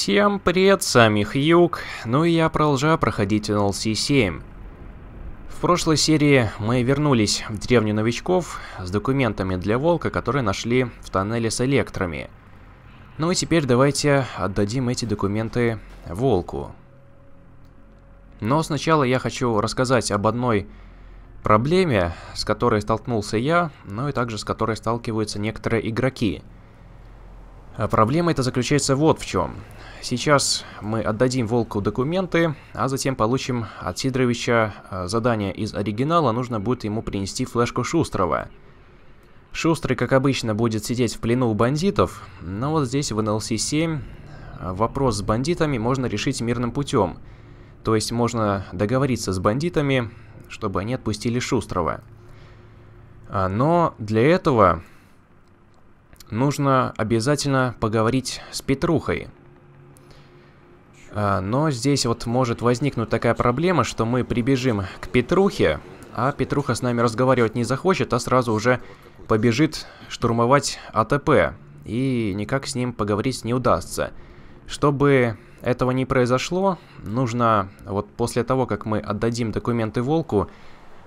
Всем привет, с вами Хьюк. ну и я продолжаю проходить NLC-7. В прошлой серии мы вернулись в деревню новичков с документами для Волка, которые нашли в тоннеле с электрами. Ну и теперь давайте отдадим эти документы Волку. Но сначала я хочу рассказать об одной проблеме, с которой столкнулся я, но ну и также с которой сталкиваются некоторые игроки. А проблема эта заключается вот в чем. Сейчас мы отдадим Волку документы, а затем получим от Сидоровича э, задание из оригинала. Нужно будет ему принести флешку Шустрова. Шустрый, как обычно, будет сидеть в плену у бандитов, но вот здесь в НЛС-7 вопрос с бандитами можно решить мирным путем. То есть можно договориться с бандитами, чтобы они отпустили Шустрова. Но для этого нужно обязательно поговорить с Петрухой – а, но здесь вот может возникнуть такая проблема, что мы прибежим к Петрухе, а Петруха с нами разговаривать не захочет, а сразу уже побежит штурмовать АТП, и никак с ним поговорить не удастся. Чтобы этого не произошло, нужно вот после того, как мы отдадим документы Волку,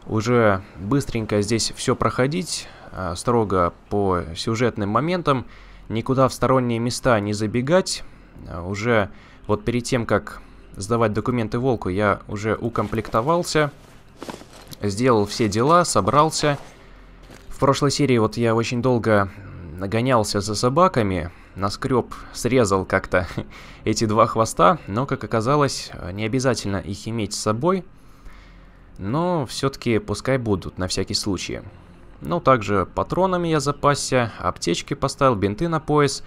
уже быстренько здесь все проходить, а, строго по сюжетным моментам, никуда в сторонние места не забегать, а, уже вот перед тем, как сдавать документы Волку, я уже укомплектовался, сделал все дела, собрался. В прошлой серии вот я очень долго нагонялся за собаками, наскреб, срезал как-то эти два хвоста, но, как оказалось, не обязательно их иметь с собой, но все-таки пускай будут, на всякий случай. Ну, также патронами я запасся, аптечки поставил, бинты на пояс,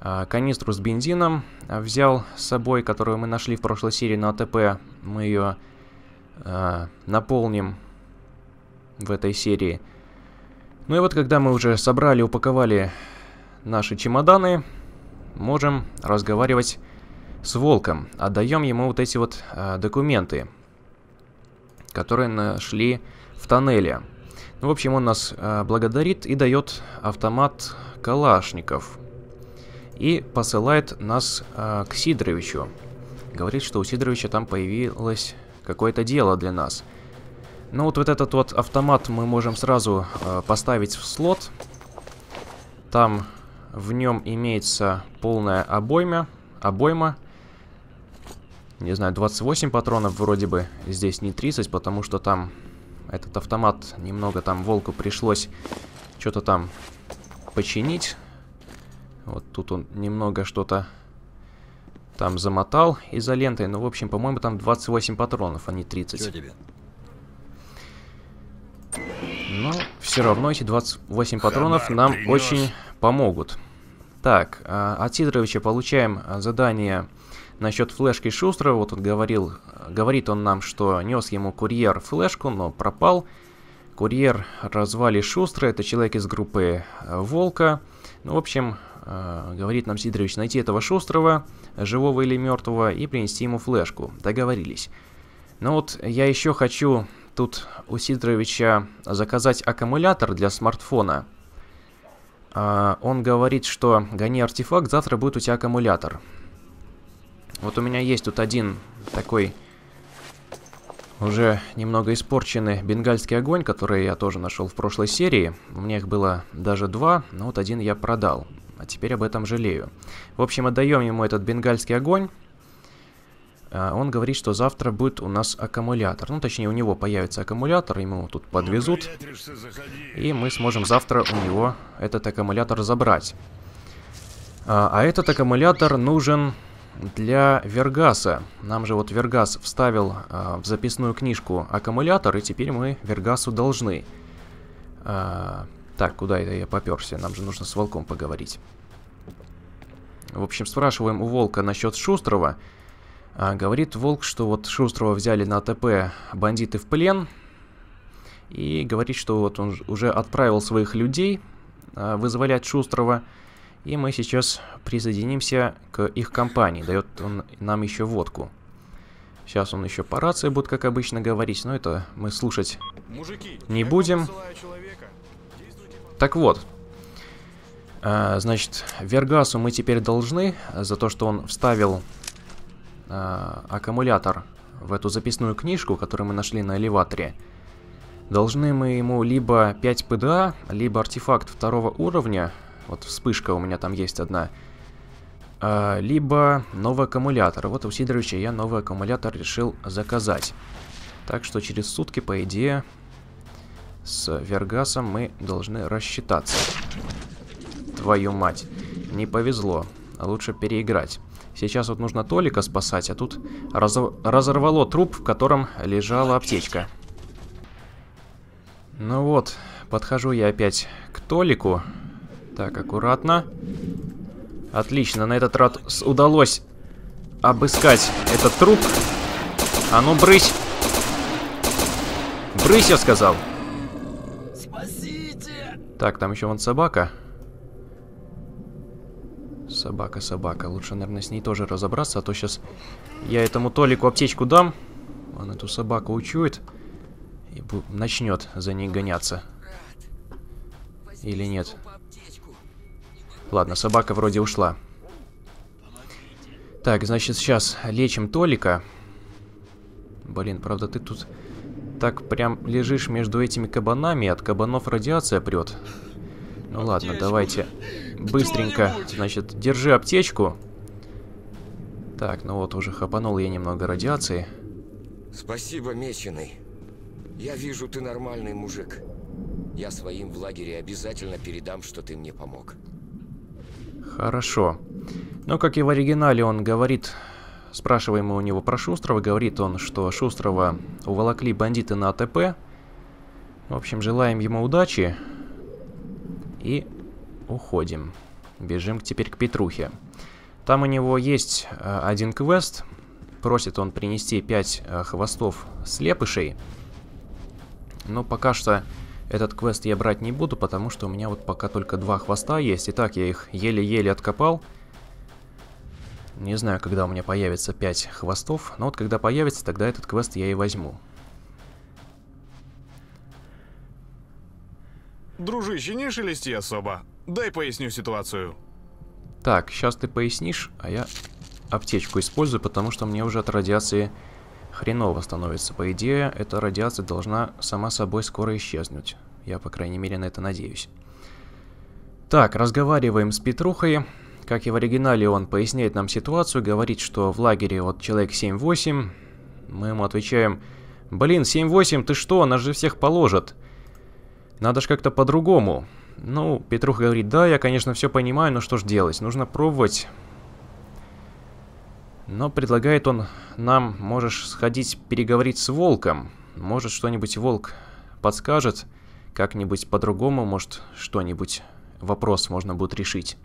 а, канистру с бензином а, взял с собой, которую мы нашли в прошлой серии на АТП. Мы ее э, а, наполним в этой серии. Ну и вот, когда мы уже собрали, упаковали наши чемоданы, можем разговаривать с Волком. Отдаем ему вот эти вот э, документы, которые нашли в тоннеле. Ну, в общем, он нас э, благодарит и дает автомат калашников и посылает нас э, к Сидоровичу. Говорит, что у Сидоровича там появилось какое-то дело для нас. Ну вот, вот этот вот автомат мы можем сразу э, поставить в слот. Там в нем имеется полная обойма. обойма. Не знаю, 28 патронов вроде бы. Здесь не 30, потому что там этот автомат немного там волку пришлось что-то там починить. Вот тут он немного что-то там замотал изолентой. Ну, в общем, по-моему, там 28 патронов, а не 30. Что тебе? Но ну, все равно эти 28 патронов Хабар нам принес. очень помогут. Так, а, от Сидоровича получаем а, задание насчет флешки Шустера. Вот он говорил, говорит он нам, что нес ему курьер флешку, но пропал. Курьер развали Шустера, это человек из группы э, Волка. Ну, в общем, а, говорит нам Сидорович найти этого Шустрого, живого или мертвого, и принести ему флешку. Договорились. Ну вот, я еще хочу тут у Сидоровича заказать аккумулятор для смартфона. А, он говорит, что гони артефакт, завтра будет у тебя аккумулятор. Вот у меня есть тут один такой уже немного испорченный бенгальский огонь, который я тоже нашел в прошлой серии. У меня их было даже два, но вот один я продал. А теперь об этом жалею. В общем, отдаем ему этот бенгальский огонь. А, он говорит, что завтра будет у нас аккумулятор. Ну, точнее, у него появится аккумулятор, ему тут подвезут. Ну, и мы сможем завтра у него этот аккумулятор забрать. А, а, этот аккумулятор нужен для Вергаса. Нам же вот Вергас вставил а, в записную книжку аккумулятор, и теперь мы Вергасу должны. Так, куда это я поперся? Нам же нужно с волком поговорить. В общем, спрашиваем у волка насчет Шустрова. А, говорит волк, что вот Шустрова взяли на АТП бандиты в плен. И говорит, что вот он уже отправил своих людей а, вызволять Шустрова. И мы сейчас присоединимся к их компании. Дает он нам еще водку. Сейчас он еще по рации будет, как обычно, говорить, но это мы слушать Мужики, не будем. Человека, так вот, э, значит, Вергасу мы теперь должны за то, что он вставил э, аккумулятор в эту записную книжку, которую мы нашли на элеваторе. Должны мы ему либо 5 ПДА, либо артефакт второго уровня, вот вспышка у меня там есть одна, э, либо новый аккумулятор. Вот у Сидоровича я новый аккумулятор решил заказать. Так что через сутки, по идее, с Вергасом мы должны рассчитаться. Твою мать. Не повезло. Лучше переиграть. Сейчас вот нужно Толика спасать, а тут раз... разорвало труп, в котором лежала аптечка. Ну вот, подхожу я опять к Толику. Так, аккуратно. Отлично, на этот раз удалось обыскать этот труп. А ну, брысь! Брысь, я сказал! Так, там еще вон собака. Собака, собака. Лучше, наверное, с ней тоже разобраться, а то сейчас я этому Толику аптечку дам. Он эту собаку учует и начнет за ней гоняться. Или нет? Ладно, собака вроде ушла. Так, значит, сейчас лечим Толика. Блин, правда, ты тут так прям лежишь между этими кабанами, от кабанов радиация прет. Ну ладно, аптечку. давайте быстренько, значит, держи аптечку. Так, ну вот, уже хапанул я немного радиации. Спасибо, Меченый. Я вижу, ты нормальный мужик. Я своим в лагере обязательно передам, что ты мне помог. Хорошо. Но, ну, как и в оригинале, он говорит Спрашиваем мы у него про Шустрова, говорит он, что Шустрова уволокли бандиты на АТП. В общем, желаем ему удачи и уходим. Бежим теперь к Петрухе. Там у него есть э, один квест. Просит он принести 5 э, хвостов слепышей. Но пока что этот квест я брать не буду, потому что у меня вот пока только два хвоста есть. И так я их еле-еле Откопал. Не знаю, когда у меня появится 5 хвостов, но вот когда появится, тогда этот квест я и возьму. Дружище, не шелести особо. Дай поясню ситуацию. Так, сейчас ты пояснишь, а я аптечку использую, потому что мне уже от радиации хреново становится. По идее, эта радиация должна сама собой скоро исчезнуть. Я, по крайней мере, на это надеюсь. Так, разговариваем с Петрухой. Как и в оригинале, он поясняет нам ситуацию, говорит, что в лагере вот человек 7-8. Мы ему отвечаем, блин, 7-8, ты что, нас же всех положат. Надо же как-то по-другому. Ну, Петрух говорит, да, я, конечно, все понимаю, но что ж делать, нужно пробовать. Но предлагает он нам, можешь сходить переговорить с волком. Может, что-нибудь волк подскажет, как-нибудь по-другому, может, что-нибудь, вопрос можно будет решить.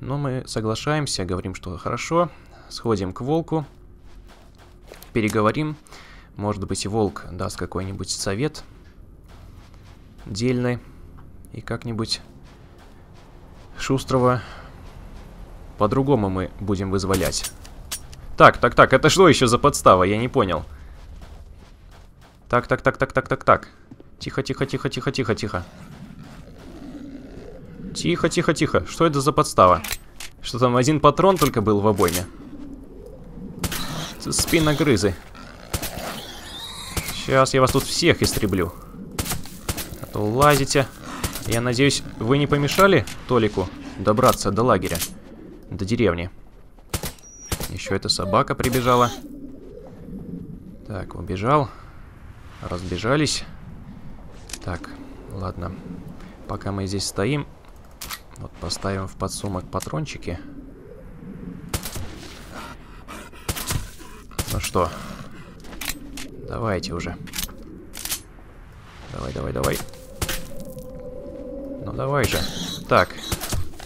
Но мы соглашаемся, говорим, что хорошо. Сходим к волку. Переговорим. Может быть, и волк даст какой-нибудь совет дельный. И как-нибудь шустрого по-другому мы будем вызволять. Так, так, так, это что еще за подстава? Я не понял. Так, так, так, так, так, так, так. Тихо, тихо, тихо, тихо, тихо, тихо. Тихо, тихо, тихо. Что это за подстава? Что там один патрон только был в обойме? Спиногрызы. Сейчас я вас тут всех истреблю. А то лазите. Я надеюсь, вы не помешали Толику добраться до лагеря? До деревни. Еще эта собака прибежала. Так, убежал. Разбежались. Так, ладно. Пока мы здесь стоим, вот поставим в подсумок патрончики. Ну что, давайте уже. Давай, давай, давай. Ну давай же. Так,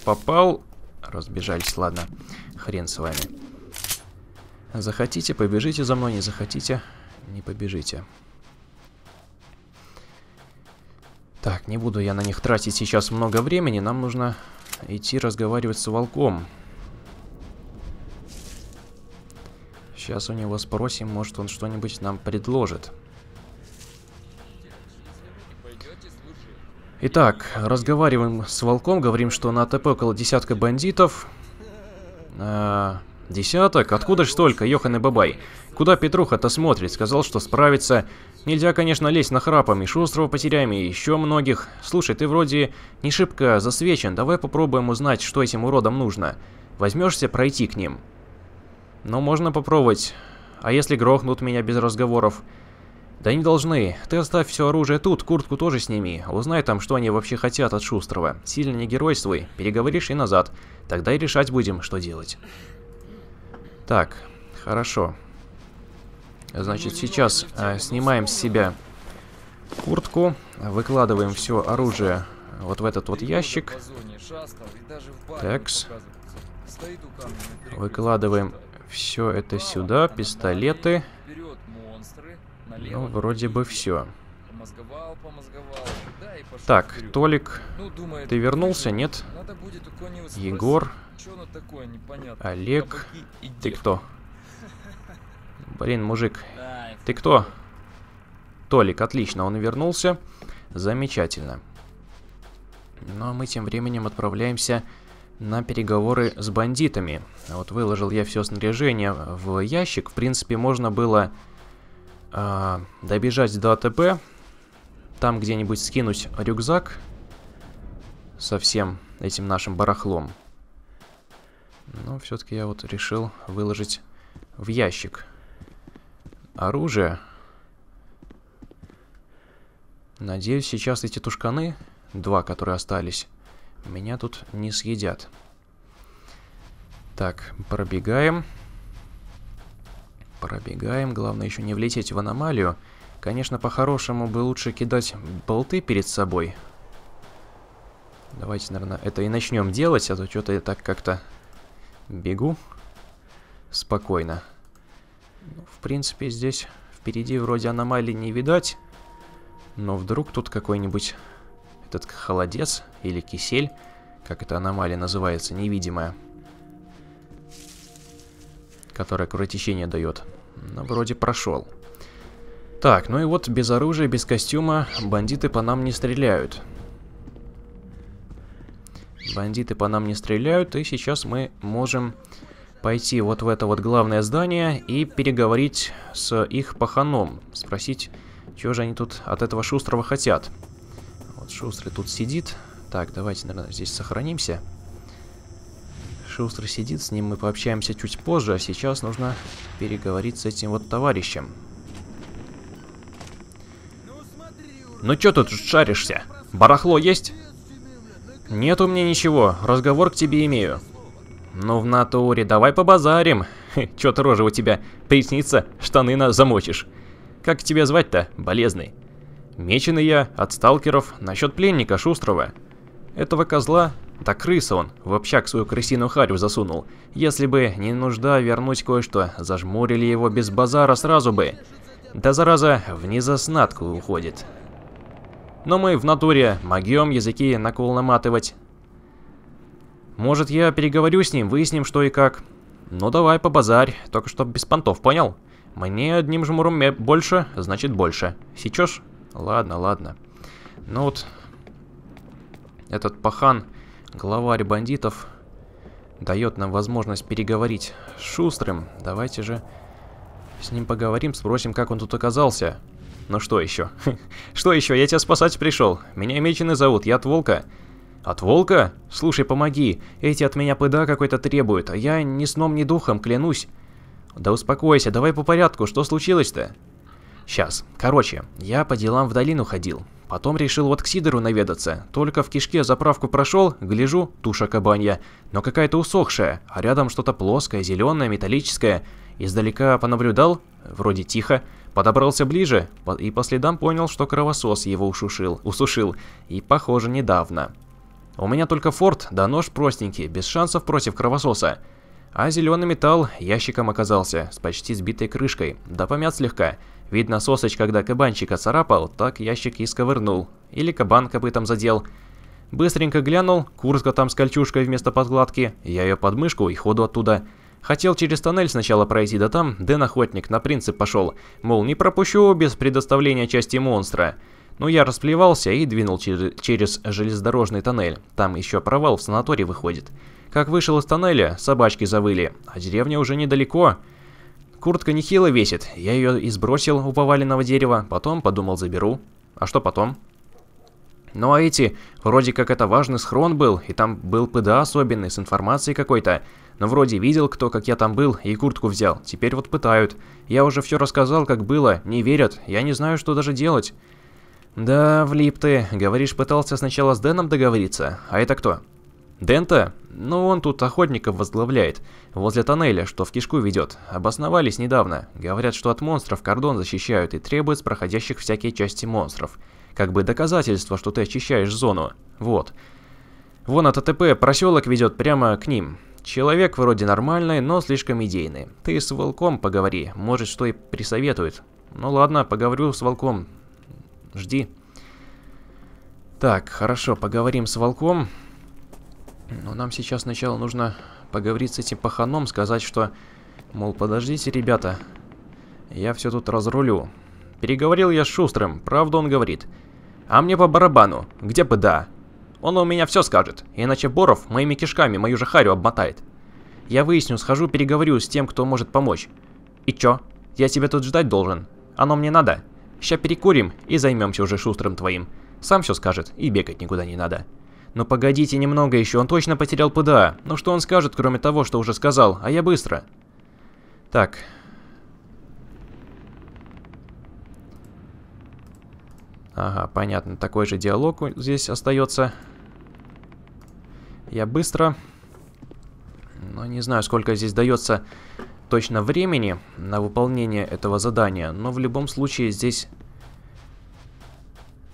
попал. Разбежались, ладно. Хрен с вами. Захотите, побежите за мной, не захотите, не побежите. Так, не буду я на них тратить сейчас много времени. Нам нужно идти разговаривать с волком. Сейчас у него спросим, может он что-нибудь нам предложит. Итак, разговариваем с волком, говорим, что на АТП около десятка бандитов. Э -э Десяток? Откуда ж столько, Йохан и Бабай? Куда Петруха-то смотрит? Сказал, что справится. Нельзя, конечно, лезть на храпом, и Шустрого потеряем, и еще многих. Слушай, ты вроде не шибко засвечен, давай попробуем узнать, что этим уродам нужно. Возьмешься пройти к ним? Ну, можно попробовать. А если грохнут меня без разговоров? Да не должны. Ты оставь все оружие тут, куртку тоже сними. Узнай там, что они вообще хотят от Шустрого. Сильно не геройствуй, переговоришь и назад. Тогда и решать будем, что делать. Так, хорошо. Значит, сейчас э, снимаем с себя куртку, выкладываем все оружие вот в этот вот ящик. Такс. Выкладываем все это сюда, пистолеты. Ну, вроде бы все. Так, Толик, ты вернулся, нет? Егор, что оно такое, непонятно. Олег, ты кто? Блин, мужик, ты кто? Толик, отлично, он вернулся. Замечательно. Ну а мы тем временем отправляемся на переговоры с бандитами. Вот выложил я все снаряжение в ящик. В принципе, можно было э, добежать до АТП. Там где-нибудь скинуть рюкзак со всем этим нашим барахлом. Но все-таки я вот решил выложить в ящик оружие. Надеюсь, сейчас эти тушканы, два, которые остались, меня тут не съедят. Так, пробегаем. Пробегаем. Главное еще не влететь в аномалию. Конечно, по-хорошему бы лучше кидать болты перед собой. Давайте, наверное, это и начнем делать, а то что-то так как-то Бегу. Спокойно. Ну, в принципе, здесь впереди вроде аномалий не видать. Но вдруг тут какой-нибудь этот холодец или кисель, как эта аномалия называется, невидимая, которая кровотечение дает. Но ну, вроде прошел. Так, ну и вот без оружия, без костюма бандиты по нам не стреляют. Бандиты по нам не стреляют, и сейчас мы можем пойти вот в это вот главное здание и переговорить с их паханом. Спросить, чего же они тут от этого Шустрого хотят. Вот Шустрый тут сидит. Так, давайте, наверное, здесь сохранимся. Шустрый сидит, с ним мы пообщаемся чуть позже, а сейчас нужно переговорить с этим вот товарищем. Ну, смотри, чё тут шаришься? Барахло есть? Нет у меня ничего, разговор к тебе имею. Ну в натуре, давай побазарим. Чё ты рожа у тебя, приснится, штаны на замочишь. Как тебя звать-то, болезный? Меченый я, от сталкеров, насчет пленника Шустрова. Этого козла, да крыса он, в общак свою крысиную харю засунул. Если бы не нужда вернуть кое-что, зажмурили его без базара сразу бы. Да зараза, в незаснатку уходит. Но мы в натуре могем языки на кол наматывать. Может, я переговорю с ним, выясним, что и как. Ну давай, побазарь, только что без понтов, понял? Мне одним жмуром больше, значит больше. Сечешь? Ладно, ладно. Ну вот, этот пахан, главарь бандитов, дает нам возможность переговорить с Шустрым. Давайте же с ним поговорим, спросим, как он тут оказался. Ну что еще? Что еще? Я тебя спасать пришел. Меня мечены зовут, я от Волка. От Волка? Слушай, помоги. Эти от меня пыда какой-то требуют, а я ни сном, ни духом, клянусь. Да успокойся, давай по порядку, что случилось-то? Сейчас. Короче, я по делам в долину ходил. Потом решил вот к Сидору наведаться. Только в кишке заправку прошел, гляжу, туша кабанья, но какая-то усохшая, а рядом что-то плоское, зеленое, металлическое. Издалека понаблюдал, вроде тихо. Подобрался ближе и по следам понял, что кровосос его ушушил, усушил, и, похоже, недавно. У меня только форт, да нож простенький, без шансов против кровососа. А зеленый металл ящиком оказался, с почти сбитой крышкой, да помят слегка. Видно, сосочка когда кабанчика царапал, так ящик и сковырнул. Или кабан копытом задел. Быстренько глянул, куртка там с кольчушкой вместо подкладки, я ее подмышку и ходу оттуда. Хотел через тоннель сначала пройти, да там Дэн Охотник на принцип пошел, мол, не пропущу без предоставления части монстра. Но ну, я расплевался и двинул чер через железнодорожный тоннель, там еще провал в санатории выходит. Как вышел из тоннеля, собачки завыли, а деревня уже недалеко. Куртка нехило весит, я ее и сбросил у поваленного дерева, потом подумал заберу. А что потом? Ну а эти, вроде как это важный схрон был, и там был ПДА особенный, с информацией какой-то. Но вроде видел кто, как я там был, и куртку взял. Теперь вот пытают. Я уже все рассказал, как было. Не верят. Я не знаю, что даже делать. Да, влип ты. Говоришь, пытался сначала с Дэном договориться. А это кто? Дента? Ну, он тут охотников возглавляет. Возле тоннеля, что в кишку ведет. Обосновались недавно. Говорят, что от монстров кордон защищают и требуют с проходящих всякие части монстров. Как бы доказательство, что ты очищаешь зону. Вот. Вон от АТП проселок ведет прямо к ним. Человек вроде нормальный, но слишком идейный. Ты с волком поговори, может что и присоветует. Ну ладно, поговорю с волком. Жди. Так, хорошо, поговорим с волком. Но ну, нам сейчас сначала нужно поговорить с этим паханом, сказать, что... Мол, подождите, ребята, я все тут разрулю. Переговорил я с Шустрым, правду он говорит. А мне по барабану, где бы да. Он у меня все скажет, иначе Боров моими кишками мою же харю обмотает. Я выясню, схожу, переговорю с тем, кто может помочь. И чё? Я тебя тут ждать должен. Оно мне надо. Ща перекурим и займемся уже шустрым твоим. Сам все скажет, и бегать никуда не надо. Но ну, погодите немного еще, он точно потерял ПДА. Ну что он скажет, кроме того, что уже сказал, а я быстро. Так. Ага, понятно, такой же диалог здесь остается. Я быстро. Но не знаю, сколько здесь дается точно времени на выполнение этого задания. Но в любом случае здесь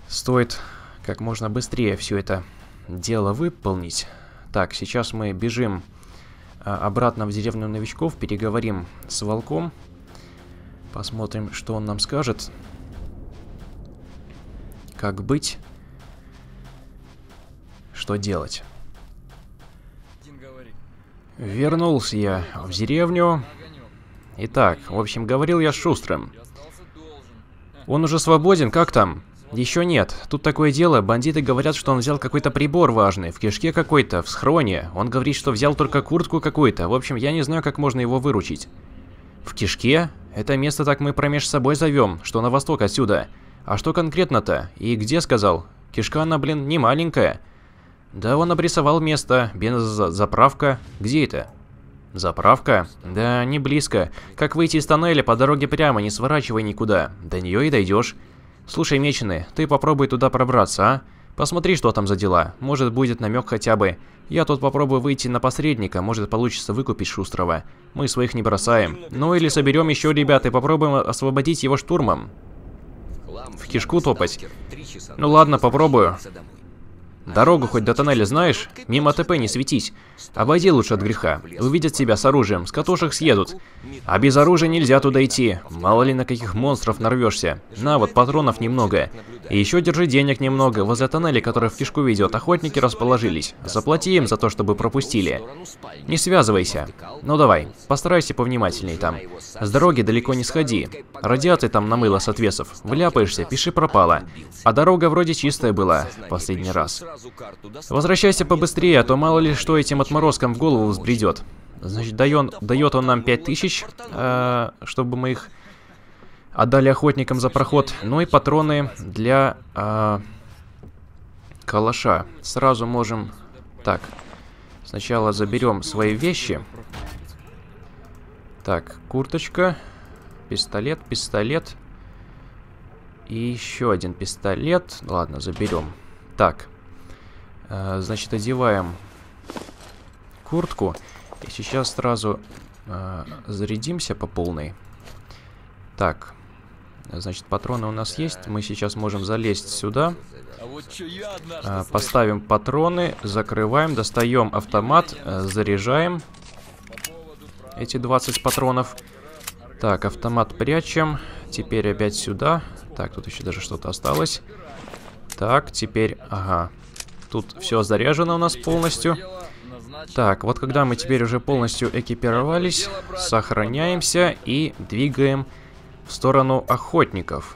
стоит как можно быстрее все это дело выполнить. Так, сейчас мы бежим а, обратно в деревню новичков, переговорим с волком. Посмотрим, что он нам скажет. Как быть? Что делать? Вернулся я в деревню. Итак, в общем, говорил я с Шустрым. Он уже свободен, как там? Еще нет. Тут такое дело, бандиты говорят, что он взял какой-то прибор важный, в кишке какой-то, в схроне. Он говорит, что взял только куртку какую-то. В общем, я не знаю, как можно его выручить. В кишке? Это место так мы промеж собой зовем, что на восток отсюда. А что конкретно-то? И где, сказал? Кишка она, блин, не маленькая. Да, он обрисовал место. Бензозаправка. Где это? Заправка? Да, не близко. Как выйти из тоннеля по дороге прямо, не сворачивай никуда. До нее и дойдешь. Слушай, Меченый, ты попробуй туда пробраться, а? Посмотри, что там за дела. Может, будет намек хотя бы. Я тут попробую выйти на посредника, может, получится выкупить Шустрого. Мы своих не бросаем. Ну или соберем еще ребят и попробуем освободить его штурмом. В кишку топать? Ну ладно, попробую. Дорогу хоть до тоннеля знаешь? Мимо ТП не светись. Обойди лучше от греха. Увидят тебя с оружием, с катушек съедут. А без оружия нельзя туда идти. Мало ли на каких монстров нарвешься. На, вот патронов немного. И еще держи денег немного, возле тоннеля, который в кишку ведет, охотники расположились. Заплати им за то, чтобы пропустили. Не связывайся. Ну давай, постарайся повнимательней там. С дороги далеко не сходи. Радиация там намыла с отвесов. Вляпаешься, пиши пропало. А дорога вроде чистая была, последний раз. Возвращайся побыстрее, а то мало ли что этим отморозкам в голову взбредет. Значит, дает он, дает он нам 5000, э, чтобы мы их Отдали охотникам за проход. Ну и патроны для э, калаша. Сразу можем... Так. Сначала заберем свои вещи. Так, курточка. Пистолет, пистолет. И еще один пистолет. Ладно, заберем. Так. Э, значит, одеваем куртку. И сейчас сразу э, зарядимся по полной. Так. Значит, патроны у нас есть. Мы сейчас можем залезть сюда. А а, поставим патроны, закрываем, достаем автомат, э, заряжаем эти 20 патронов. Так, автомат прячем. Теперь опять сюда. Так, тут еще даже что-то осталось. Так, теперь... Ага. Тут все заряжено у нас полностью. Так, вот когда мы теперь уже полностью экипировались, сохраняемся и двигаем в сторону охотников.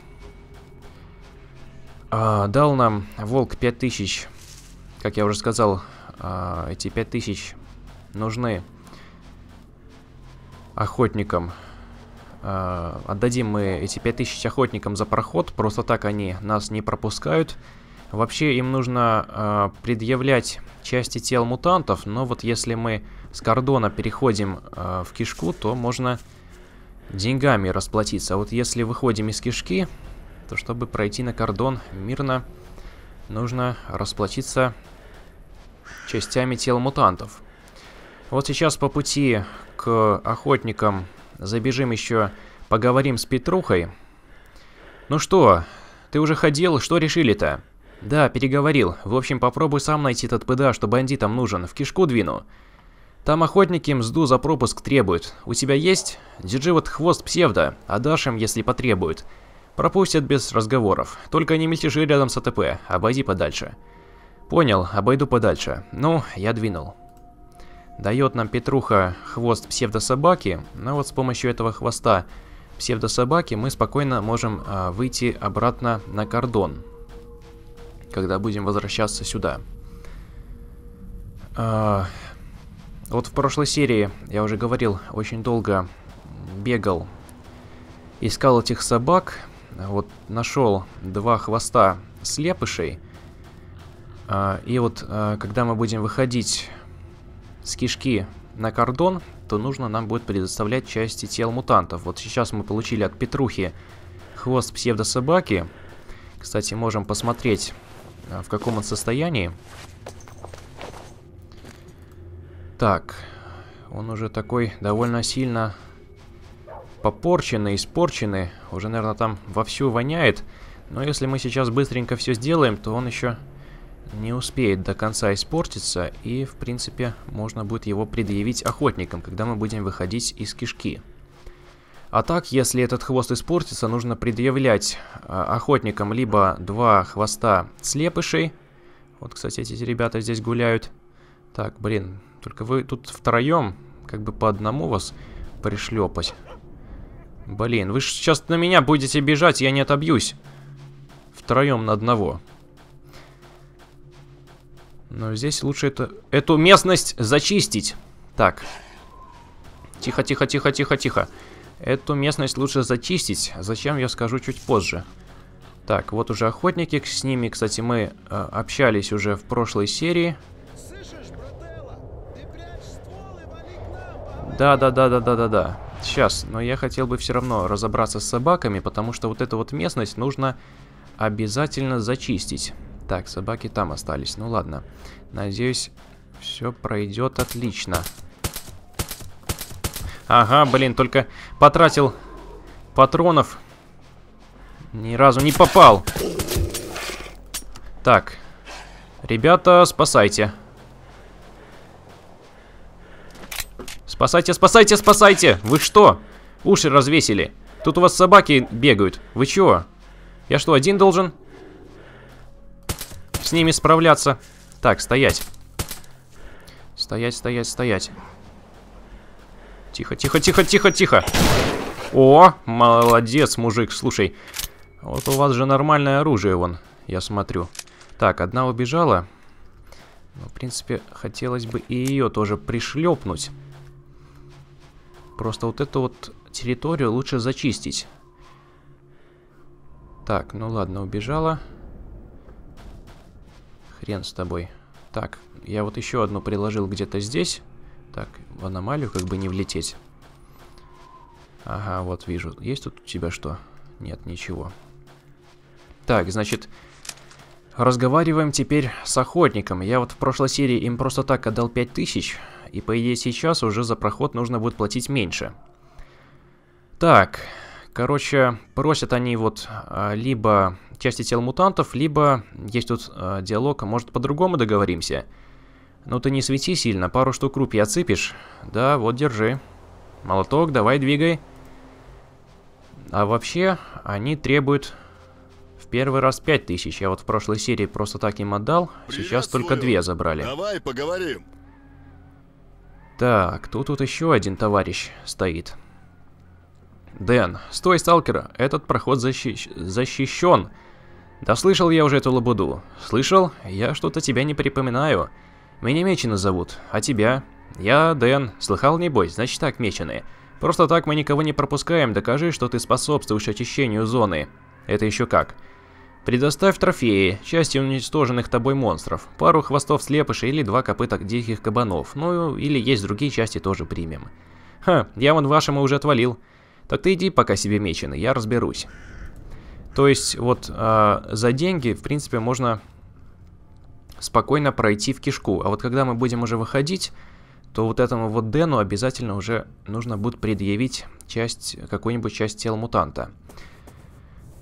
А, дал нам волк 5000. Как я уже сказал, а, эти 5000 нужны охотникам. А, отдадим мы эти 5000 охотникам за проход. Просто так они нас не пропускают. Вообще им нужно а, предъявлять части тел мутантов. Но вот если мы с кордона переходим а, в кишку, то можно деньгами расплатиться. А вот если выходим из кишки, то чтобы пройти на кордон мирно, нужно расплатиться частями тел мутантов. Вот сейчас по пути к охотникам забежим еще, поговорим с Петрухой. Ну что, ты уже ходил, что решили-то? Да, переговорил. В общем, попробуй сам найти этот ПДА, что бандитам нужен. В кишку двину. Там охотники мзду за пропуск требуют. У тебя есть? Держи вот хвост псевдо, а дашь им, если потребуют. Пропустят без разговоров. Только не мельтеши рядом с АТП, обойди подальше. Понял, обойду подальше. Ну, я двинул. Дает нам Петруха хвост псевдособаки, но вот с помощью этого хвоста псевдособаки мы спокойно можем а, выйти обратно на кордон, когда будем возвращаться сюда. А, а вот в прошлой серии, я уже говорил, очень долго бегал, искал этих собак. Вот нашел два хвоста слепышей. А, и вот а, когда мы будем выходить с кишки на кордон, то нужно нам будет предоставлять части тел мутантов. Вот сейчас мы получили от Петрухи хвост псевдособаки. Кстати, можем посмотреть, в каком он состоянии так. Он уже такой довольно сильно попорченный, испорченный. Уже, наверное, там вовсю воняет. Но если мы сейчас быстренько все сделаем, то он еще не успеет до конца испортиться. И, в принципе, можно будет его предъявить охотникам, когда мы будем выходить из кишки. А так, если этот хвост испортится, нужно предъявлять а, охотникам либо два хвоста слепышей. Вот, кстати, эти ребята здесь гуляют. Так, блин, только вы тут втроем, как бы по одному вас пришлепать. Блин, вы сейчас на меня будете бежать, я не отобьюсь. Втроем на одного. Но здесь лучше это, эту местность зачистить. Так. Тихо, тихо, тихо, тихо, тихо. Эту местность лучше зачистить. Зачем, я скажу чуть позже. Так, вот уже охотники. С ними, кстати, мы э, общались уже в прошлой серии. Да-да-да-да-да-да-да. Сейчас, но я хотел бы все равно разобраться с собаками, потому что вот эту вот местность нужно обязательно зачистить. Так, собаки там остались, ну ладно. Надеюсь, все пройдет отлично. Ага, блин, только потратил патронов. Ни разу не попал. Так, ребята, спасайте. Спасайте, спасайте, спасайте! Вы что? Уши развесили. Тут у вас собаки бегают. Вы чего? Я что, один должен? С ними справляться. Так, стоять. Стоять, стоять, стоять. Тихо, тихо, тихо, тихо, тихо. О, молодец, мужик, слушай. Вот у вас же нормальное оружие вон, я смотрю. Так, одна убежала. Ну, в принципе, хотелось бы и ее тоже пришлепнуть. Просто вот эту вот территорию лучше зачистить. Так, ну ладно, убежала. Хрен с тобой. Так, я вот еще одну приложил где-то здесь. Так, в аномалию как бы не влететь. Ага, вот вижу. Есть тут у тебя что? Нет, ничего. Так, значит, разговариваем теперь с охотником. Я вот в прошлой серии им просто так отдал 5000. И по идее сейчас уже за проход нужно будет платить меньше. Так, короче, просят они вот а, либо части тел мутантов, либо, есть тут а, диалог, может по-другому договоримся. Ну ты не свети сильно, пару штук рупий отсыпешь. Да, вот держи. Молоток, давай двигай. А вообще, они требуют в первый раз 5000. Я вот в прошлой серии просто так им отдал. Сейчас только две забрали. Давай поговорим. Так, тут вот еще один товарищ стоит. Дэн, стой, сталкера, этот проход защи защищен. Да слышал я уже эту лабуду. Слышал? Я что-то тебя не припоминаю. Меня Мечина зовут, а тебя? Я Дэн. Слыхал, небось, значит так, Меченые. Просто так мы никого не пропускаем, докажи, что ты способствуешь очищению зоны. Это еще как. Предоставь трофеи, части уничтоженных тобой монстров, пару хвостов слепышей или два копыта диких кабанов, ну или есть другие части тоже примем. Ха, я вон вашему уже отвалил. Так ты иди пока себе мечены, я разберусь. То есть вот э, за деньги, в принципе, можно спокойно пройти в кишку. А вот когда мы будем уже выходить, то вот этому вот Дэну обязательно уже нужно будет предъявить часть, какую-нибудь часть тела мутанта.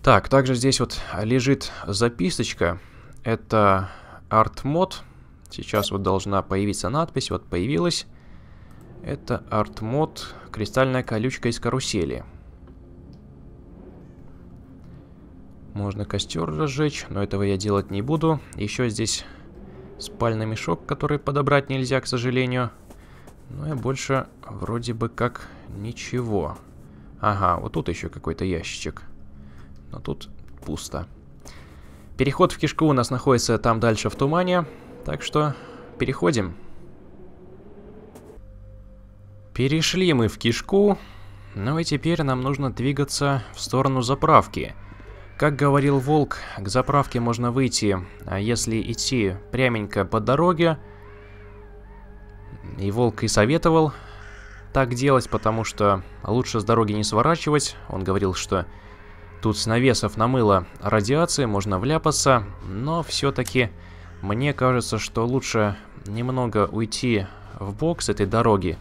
Так, также здесь вот лежит записочка. Это ArtMod. Сейчас вот должна появиться надпись. Вот появилась. Это ArtMod «Кристальная колючка из карусели». Можно костер разжечь, но этого я делать не буду. Еще здесь спальный мешок, который подобрать нельзя, к сожалению. Но я больше вроде бы как ничего. Ага, вот тут еще какой-то ящичек но тут пусто. Переход в кишку у нас находится там дальше в тумане, так что переходим. Перешли мы в кишку, ну и теперь нам нужно двигаться в сторону заправки. Как говорил Волк, к заправке можно выйти, а если идти пряменько по дороге, и Волк и советовал так делать, потому что лучше с дороги не сворачивать, он говорил, что Тут с навесов намыло радиации, можно вляпаться, но все-таки мне кажется, что лучше немного уйти в бок с этой дороги.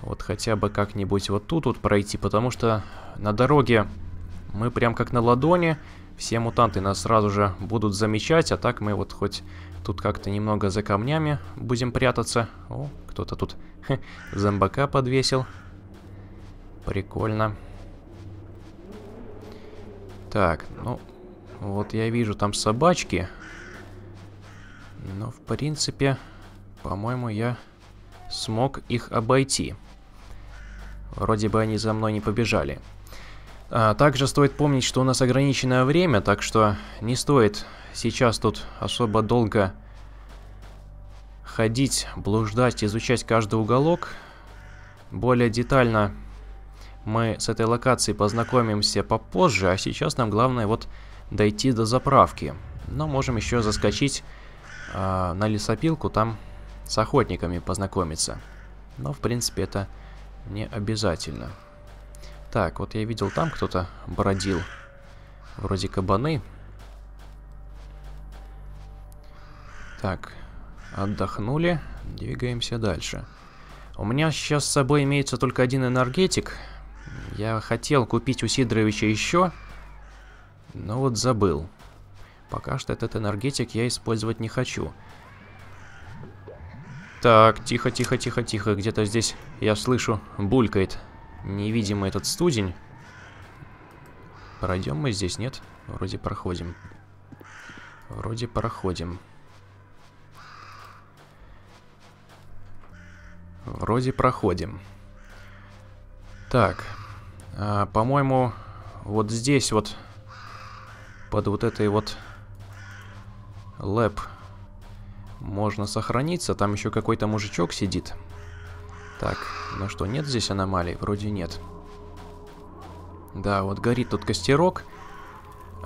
Вот хотя бы как-нибудь вот тут вот пройти, потому что на дороге мы прям как на ладони, все мутанты нас сразу же будут замечать, а так мы вот хоть тут как-то немного за камнями будем прятаться. О, кто-то тут хе, зомбака подвесил. Прикольно. Прикольно. Так, ну, вот я вижу там собачки. Но, в принципе, по-моему, я смог их обойти. Вроде бы они за мной не побежали. А, также стоит помнить, что у нас ограниченное время, так что не стоит сейчас тут особо долго ходить, блуждать, изучать каждый уголок. Более детально мы с этой локацией познакомимся попозже, а сейчас нам главное вот дойти до заправки. Но можем еще заскочить э, на лесопилку, там с охотниками познакомиться. Но, в принципе, это не обязательно. Так, вот я видел, там кто-то бродил. Вроде кабаны. Так, отдохнули, двигаемся дальше. У меня сейчас с собой имеется только один энергетик, я хотел купить у Сидоровича еще, но вот забыл. Пока что этот энергетик я использовать не хочу. Так, тихо, тихо, тихо, тихо. Где-то здесь, я слышу, булькает невидимый этот студень. Пройдем мы здесь, нет? Вроде проходим. Вроде проходим. Вроде проходим. Так. А, По-моему, вот здесь вот, под вот этой вот лэп, можно сохраниться. Там еще какой-то мужичок сидит. Так, ну что, нет здесь аномалий? Вроде нет. Да, вот горит тут костерок.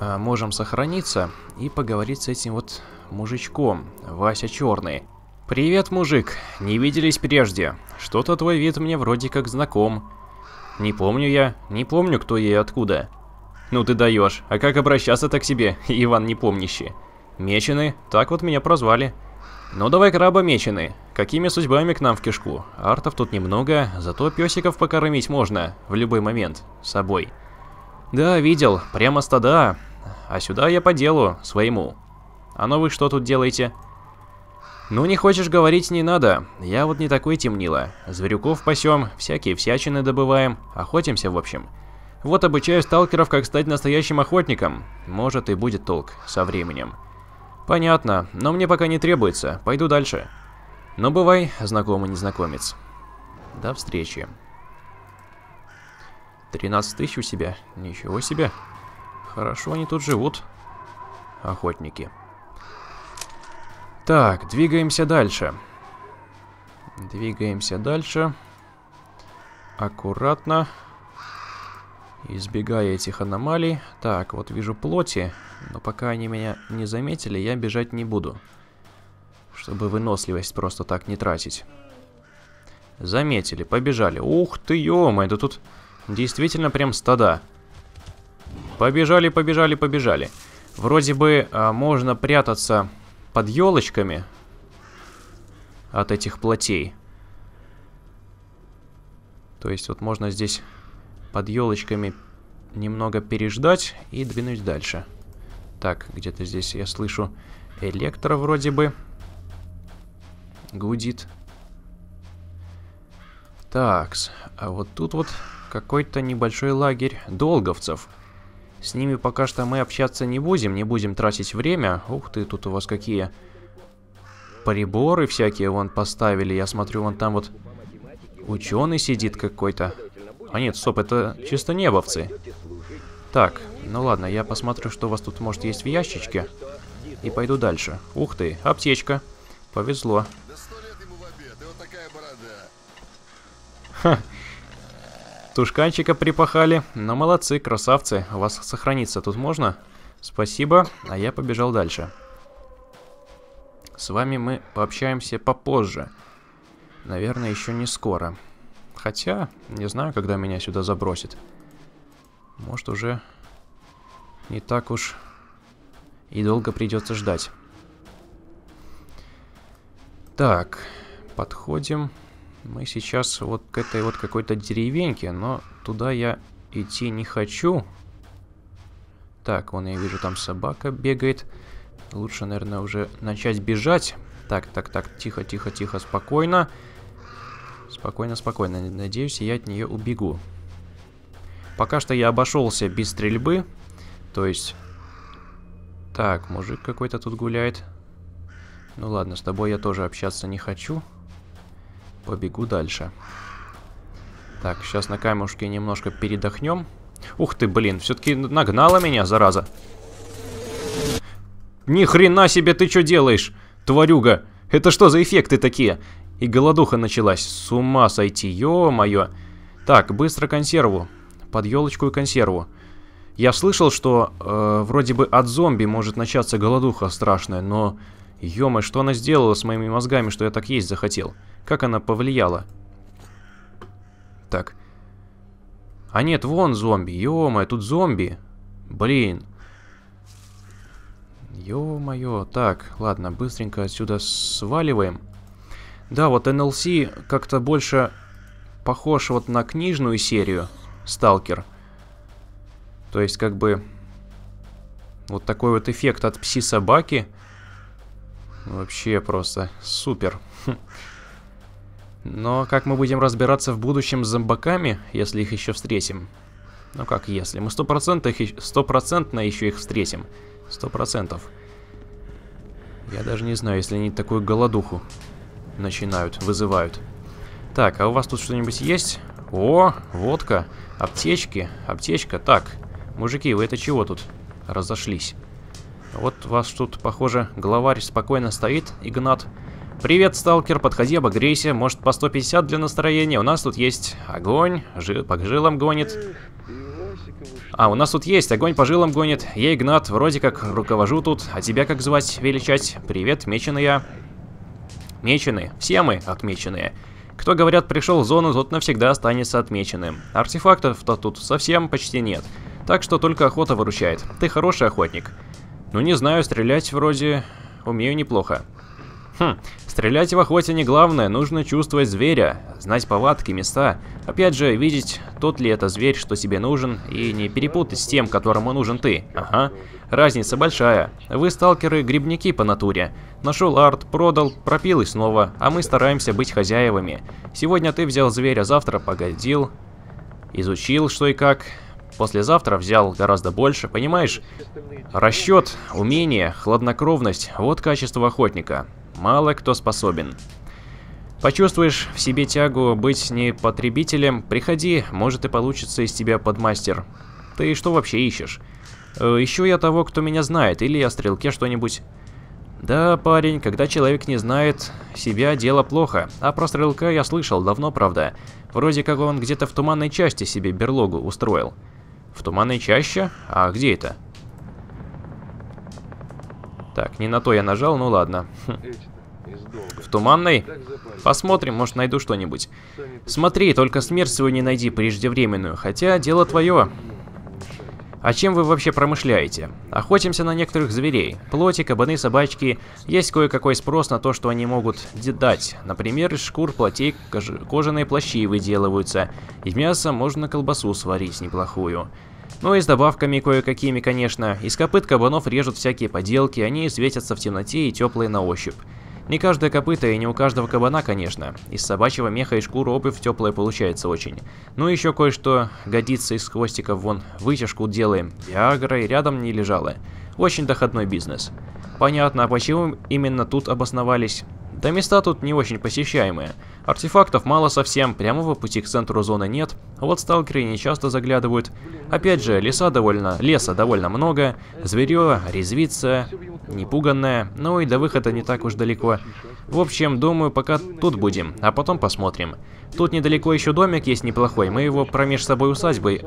А, можем сохраниться и поговорить с этим вот мужичком. Вася Черный. «Привет, мужик. Не виделись прежде. Что-то твой вид мне вроде как знаком. Не помню я, не помню, кто я и откуда. Ну ты даешь, а как обращаться так к себе, Иван непомнящий? Мечены, так вот меня прозвали. Ну давай краба мечены, какими судьбами к нам в кишку? Артов тут немного, зато песиков покормить можно, в любой момент, с собой. Да, видел, прямо стада, а сюда я по делу, своему. А ну вы что тут делаете? Ну не хочешь говорить, не надо. Я вот не такой темнило. Зверюков пасем, всякие всячины добываем, охотимся в общем. Вот обучаю сталкеров, как стать настоящим охотником. Может и будет толк со временем. Понятно, но мне пока не требуется, пойду дальше. Ну бывай, знакомый незнакомец. До встречи. 13 тысяч у себя? Ничего себе. Хорошо они тут живут. Охотники. Так, двигаемся дальше. Двигаемся дальше. Аккуратно. Избегая этих аномалий. Так, вот вижу плоти. Но пока они меня не заметили, я бежать не буду. Чтобы выносливость просто так не тратить. Заметили, побежали. Ух ты, ё это тут действительно прям стада. Побежали, побежали, побежали. Вроде бы а, можно прятаться под елочками от этих плотей. То есть вот можно здесь под елочками немного переждать и двинуть дальше. Так, где-то здесь я слышу электро вроде бы. Гудит. Такс, а вот тут вот какой-то небольшой лагерь долговцев. С ними пока что мы общаться не будем, не будем тратить время. Ух ты, тут у вас какие приборы всякие вон поставили. Я смотрю, вон там вот ученый сидит какой-то. А нет, стоп, это чисто небовцы. Так, ну ладно, я посмотрю, что у вас тут может есть в ящичке. И пойду дальше. Ух ты, аптечка. Повезло. Ха, Тушканчика припахали. Но ну, молодцы, красавцы. У вас сохраниться тут можно? Спасибо, а я побежал дальше. С вами мы пообщаемся попозже. Наверное, еще не скоро. Хотя, не знаю, когда меня сюда забросит. Может, уже не так уж и долго придется ждать. Так, подходим. Мы сейчас вот к этой вот какой-то деревеньке, но туда я идти не хочу. Так, вон я вижу, там собака бегает. Лучше, наверное, уже начать бежать. Так, так, так, тихо, тихо, тихо, спокойно. Спокойно, спокойно. Надеюсь, я от нее убегу. Пока что я обошелся без стрельбы. То есть... Так, мужик какой-то тут гуляет. Ну ладно, с тобой я тоже общаться не хочу побегу дальше. Так, сейчас на камушке немножко передохнем. Ух ты, блин, все-таки нагнала меня, зараза. Ни хрена себе ты что делаешь, тварюга? Это что за эффекты такие? И голодуха началась. С ума сойти, ё-моё. Так, быстро консерву. Под елочку и консерву. Я слышал, что э, вроде бы от зомби может начаться голодуха страшная, но... Ё-моё, что она сделала с моими мозгами, что я так есть захотел? Как она повлияла? Так. А нет, вон зомби. Ё-моё, тут зомби. Блин. ё Так, ладно, быстренько отсюда сваливаем. Да, вот NLC как-то больше похож вот на книжную серию «Сталкер». То есть как бы вот такой вот эффект от пси-собаки. Вообще просто супер. Но как мы будем разбираться в будущем с зомбаками, если их еще встретим? Ну как если? Мы стопроцентно еще их встретим. Сто процентов. Я даже не знаю, если они такую голодуху начинают, вызывают. Так, а у вас тут что-нибудь есть? О, водка, аптечки, аптечка. Так, мужики, вы это чего тут разошлись? Вот вас тут, похоже, главарь спокойно стоит, Игнат. Игнат. Привет, сталкер, подходи, обогрейся, может по 150 для настроения. У нас тут есть огонь, жи по жилам гонит. А, у нас тут есть, огонь по жилам гонит. Я Игнат, вроде как руковожу тут. А тебя как звать, величать? Привет, меченый я. Мечены, все мы отмеченные. Кто, говорят, пришел в зону, тот навсегда останется отмеченным. Артефактов-то тут совсем почти нет. Так что только охота выручает. Ты хороший охотник. Ну не знаю, стрелять вроде умею неплохо. Хм, стрелять в охоте не главное, нужно чувствовать зверя, знать повадки, места. Опять же, видеть, тот ли это зверь, что тебе нужен, и не перепутать с тем, которому нужен ты. Ага, разница большая. Вы сталкеры-грибники по натуре. Нашел арт, продал, пропил и снова, а мы стараемся быть хозяевами. Сегодня ты взял зверя, завтра погодил, изучил что и как, послезавтра взял гораздо больше, понимаешь? Расчет, умение, хладнокровность – вот качество охотника мало кто способен. Почувствуешь в себе тягу быть не потребителем, приходи, может и получится из тебя подмастер. Ты что вообще ищешь? Э, ищу я того, кто меня знает, или я стрелке что-нибудь. Да, парень, когда человек не знает себя, дело плохо. А про стрелка я слышал, давно, правда. Вроде как он где-то в туманной части себе берлогу устроил. В туманной чаще? А где это? Так, не на то я нажал, ну ладно. Хм туманной. Посмотрим, может найду что-нибудь. Смотри, только смерть свою не найди преждевременную, хотя дело твое. А чем вы вообще промышляете? Охотимся на некоторых зверей. Плоти, кабаны, собачки. Есть кое-какой спрос на то, что они могут дать. Например, из шкур плотей кож кожаные плащи выделываются. Из мяса можно колбасу сварить неплохую. Ну и с добавками кое-какими, конечно. Из копыт кабанов режут всякие поделки, они светятся в темноте и теплые на ощупь. Не каждое копыто и не у каждого кабана, конечно. Из собачьего меха и шкуры обувь теплая получается очень. Ну и еще кое-что годится из хвостиков вон. Вытяжку делаем. Виагра и рядом не лежала. Очень доходной бизнес. Понятно, а почему именно тут обосновались? Да места тут не очень посещаемые. Артефактов мало совсем, прямого пути к центру зоны нет, вот сталкеры не часто заглядывают. Опять же, леса довольно, леса довольно много, Зверье, резвится, непуганная, Ну и до выхода не так уж далеко. В общем, думаю, пока тут будем, а потом посмотрим. Тут недалеко еще домик есть неплохой, мы его промеж собой усадьбой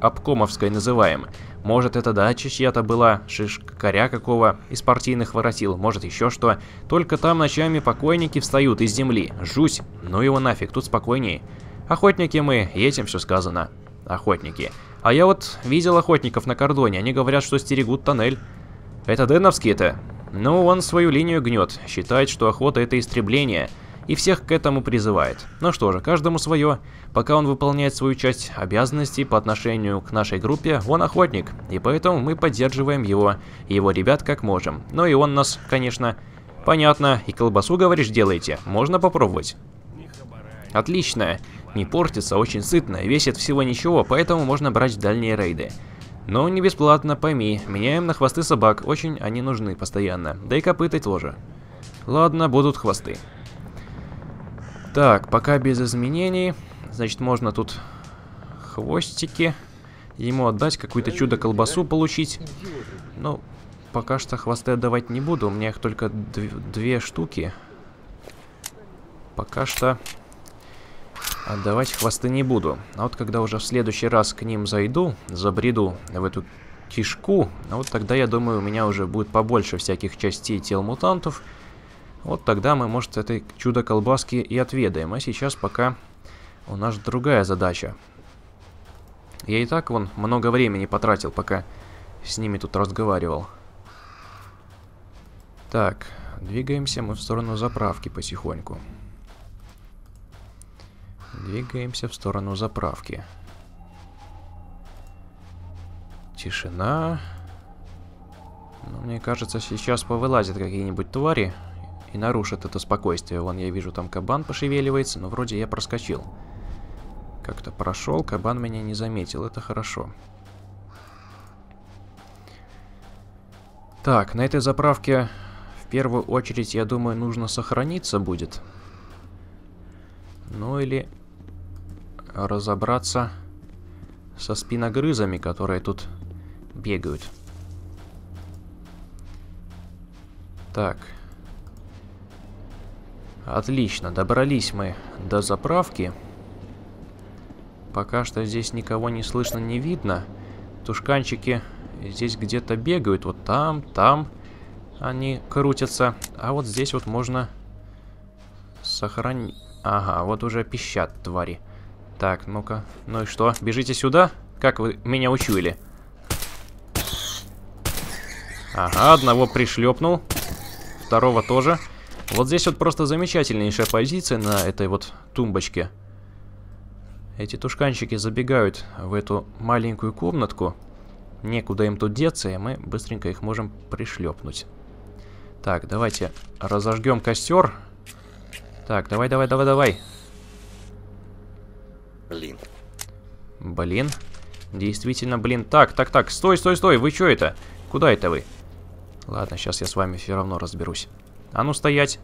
обкомовской называем. Может, это дача чья-то была, шишкаря какого из партийных воротил, может еще что. Только там ночами покойники встают из земли. Жусь, ну его нафиг, тут спокойнее. Охотники мы, и этим все сказано. Охотники. А я вот видел охотников на кордоне, они говорят, что стерегут тоннель. Это деновские-то? Ну, он свою линию гнет, считает, что охота это истребление, и всех к этому призывает. Ну что же, каждому свое. Пока он выполняет свою часть обязанностей по отношению к нашей группе, он охотник, и поэтому мы поддерживаем его и его ребят как можем. Но ну и он нас, конечно... Понятно, и колбасу, говоришь, делаете? Можно попробовать? Отлично. Не портится, очень сытно, весит всего ничего, поэтому можно брать в дальние рейды. Но не бесплатно, пойми. Меняем на хвосты собак, очень они нужны постоянно. Да и копыта тоже. Ладно, будут хвосты. Так, пока без изменений. Значит, можно тут хвостики. Ему отдать, какую-то чудо-колбасу получить. Ну, пока что хвосты отдавать не буду. У меня их только дв две штуки. Пока что Отдавать а хвосты не буду. А вот когда уже в следующий раз к ним зайду, забреду в эту кишку, а вот тогда, я думаю, у меня уже будет побольше всяких частей тел мутантов. Вот тогда мы, может, этой чудо-колбаски и отведаем. А сейчас пока у нас другая задача. Я и так, вон, много времени потратил, пока с ними тут разговаривал. Так, двигаемся мы в сторону заправки потихоньку. Двигаемся в сторону заправки. Тишина. Но ну, мне кажется, сейчас повылазят какие-нибудь твари и нарушат это спокойствие. Вон я вижу, там кабан пошевеливается, но вроде я проскочил. Как-то прошел, кабан меня не заметил, это хорошо. Так, на этой заправке в первую очередь, я думаю, нужно сохраниться будет. Ну или разобраться со спиногрызами, которые тут бегают. Так. Отлично, добрались мы до заправки. Пока что здесь никого не слышно, не видно. Тушканчики здесь где-то бегают. Вот там, там они крутятся. А вот здесь вот можно сохранить... Ага, вот уже пищат твари. Так, ну-ка. Ну и что? Бежите сюда? Как вы меня учуяли? Ага, одного пришлепнул. Второго тоже. Вот здесь вот просто замечательнейшая позиция на этой вот тумбочке. Эти тушканчики забегают в эту маленькую комнатку. Некуда им тут деться, и мы быстренько их можем пришлепнуть. Так, давайте разожгем костер. Так, давай, давай, давай, давай. Блин. Действительно, блин. Так, так, так. Стой, стой, стой. Вы что это? Куда это вы? Ладно, сейчас я с вами все равно разберусь. А ну стоять.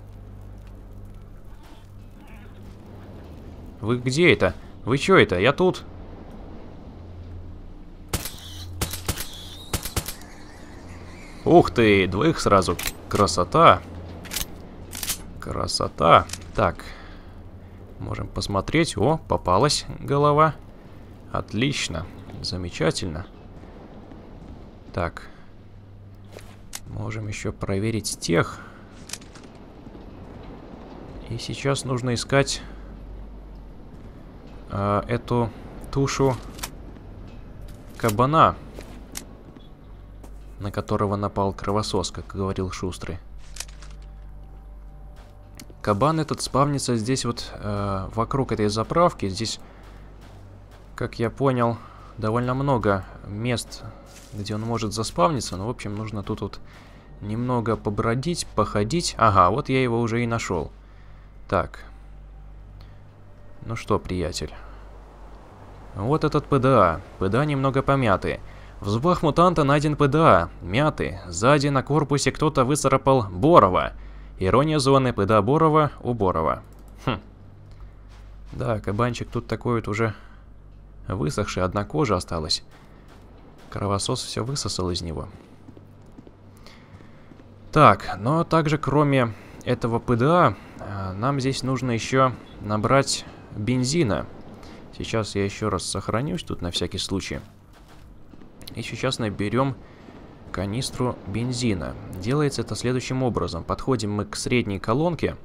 Вы где это? Вы что это? Я тут. Ух ты, двоих сразу. Красота. Красота. Так. Можем посмотреть. О, попалась голова. Голова. Отлично. Замечательно. Так. Можем еще проверить тех. И сейчас нужно искать э, эту тушу кабана, на которого напал кровосос, как говорил Шустрый. Кабан этот спавнится здесь вот э, вокруг этой заправки. Здесь как я понял, довольно много мест, где он может заспавниться. Но, в общем, нужно тут вот немного побродить, походить. Ага, вот я его уже и нашел. Так. Ну что, приятель. Вот этот ПДА. ПДА немного помятый. В зубах мутанта найден ПДА, Мятый. Сзади на корпусе кто-то выцарапал Борова. Ирония зоны ПДА Борова у Борова. Хм. Да, кабанчик тут такой вот уже Высохшая одна кожа осталась. Кровосос все высосал из него. Так, но также кроме этого ПДА, э, нам здесь нужно еще набрать бензина. Сейчас я еще раз сохранюсь тут на всякий случай. И сейчас наберем канистру бензина. Делается это следующим образом. Подходим мы к средней колонке.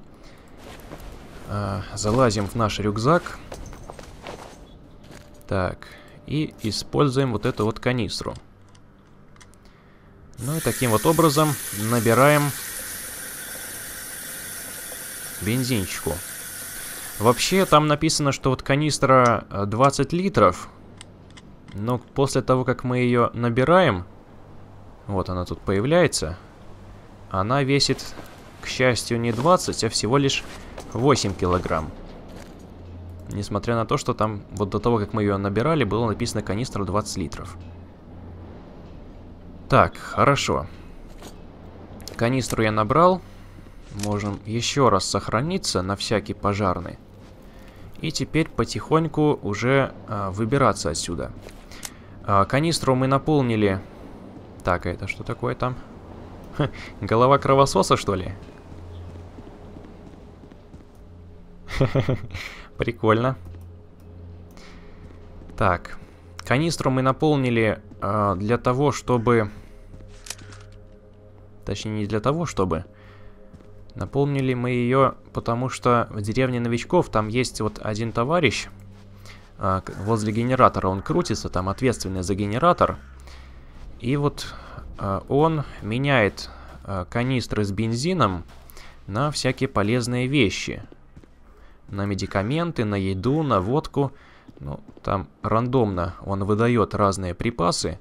Э, залазим в наш рюкзак. Так, и используем вот эту вот канистру. Ну и таким вот образом набираем бензинчику. Вообще, там написано, что вот канистра 20 э, литров. Но после того, как мы ее набираем, вот она тут появляется, она весит, к счастью, не 20, а всего лишь 8 килограмм. Несмотря на то, что там, вот до того, как мы ее набирали, было написано канистра 20 литров. Так, хорошо. Канистру я набрал. Можем еще раз сохраниться на всякий пожарный. И теперь потихоньку уже э, выбираться отсюда. Э, канистру мы наполнили... Так, а это что такое там? Ха, голова кровососа, что ли? Прикольно. Так. Канистру мы наполнили э, для того, чтобы... Точнее, не для того, чтобы... Наполнили мы ее, потому что в деревне новичков там есть вот один товарищ э, возле генератора. Он крутится, там ответственный за генератор. И вот э, он меняет э, канистры с бензином на всякие полезные вещи на медикаменты, на еду, на водку. Ну, там рандомно он выдает разные припасы.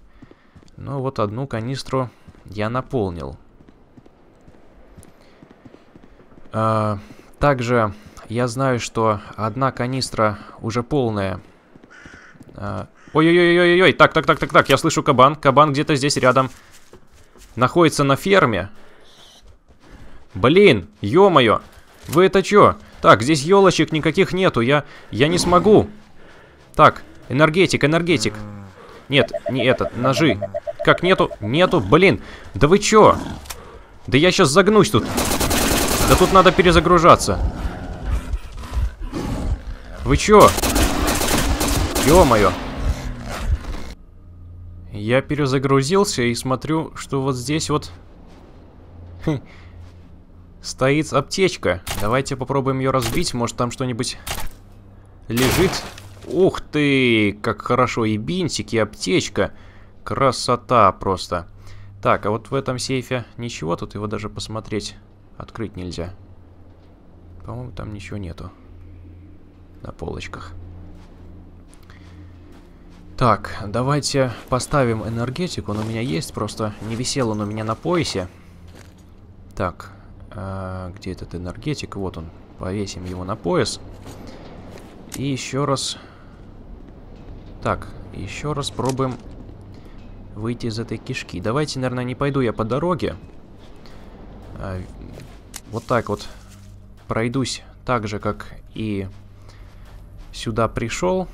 Но вот одну канистру я наполнил. А, также я знаю, что одна канистра уже полная. А, Ой-ой-ой-ой-ой, так, так, так, так, так, я слышу кабан. Кабан где-то здесь рядом. Находится на ферме. Блин, ё-моё, вы это чё? Так, здесь елочек никаких нету, я, я не смогу. Так, энергетик, энергетик. Нет, не этот, ножи. Как нету? Нету, блин. Да вы чё? Да я сейчас загнусь тут. Да тут надо перезагружаться. Вы чё? Ё-моё. Я перезагрузился и смотрю, что вот здесь вот... Хм. Стоит аптечка. Давайте попробуем ее разбить. Может, там что-нибудь лежит. Ух ты, как хорошо. И бинтик, и аптечка. Красота просто. Так, а вот в этом сейфе ничего. Тут его даже посмотреть, открыть нельзя. По-моему, там ничего нету. На полочках. Так, давайте поставим энергетик. Он у меня есть, просто не висел он у меня на поясе. Так, а, где этот энергетик? Вот он. Повесим его на пояс. И еще раз... Так, еще раз пробуем выйти из этой кишки. Давайте, наверное, не пойду я по дороге. А, вот так вот пройдусь так же, как и сюда пришел.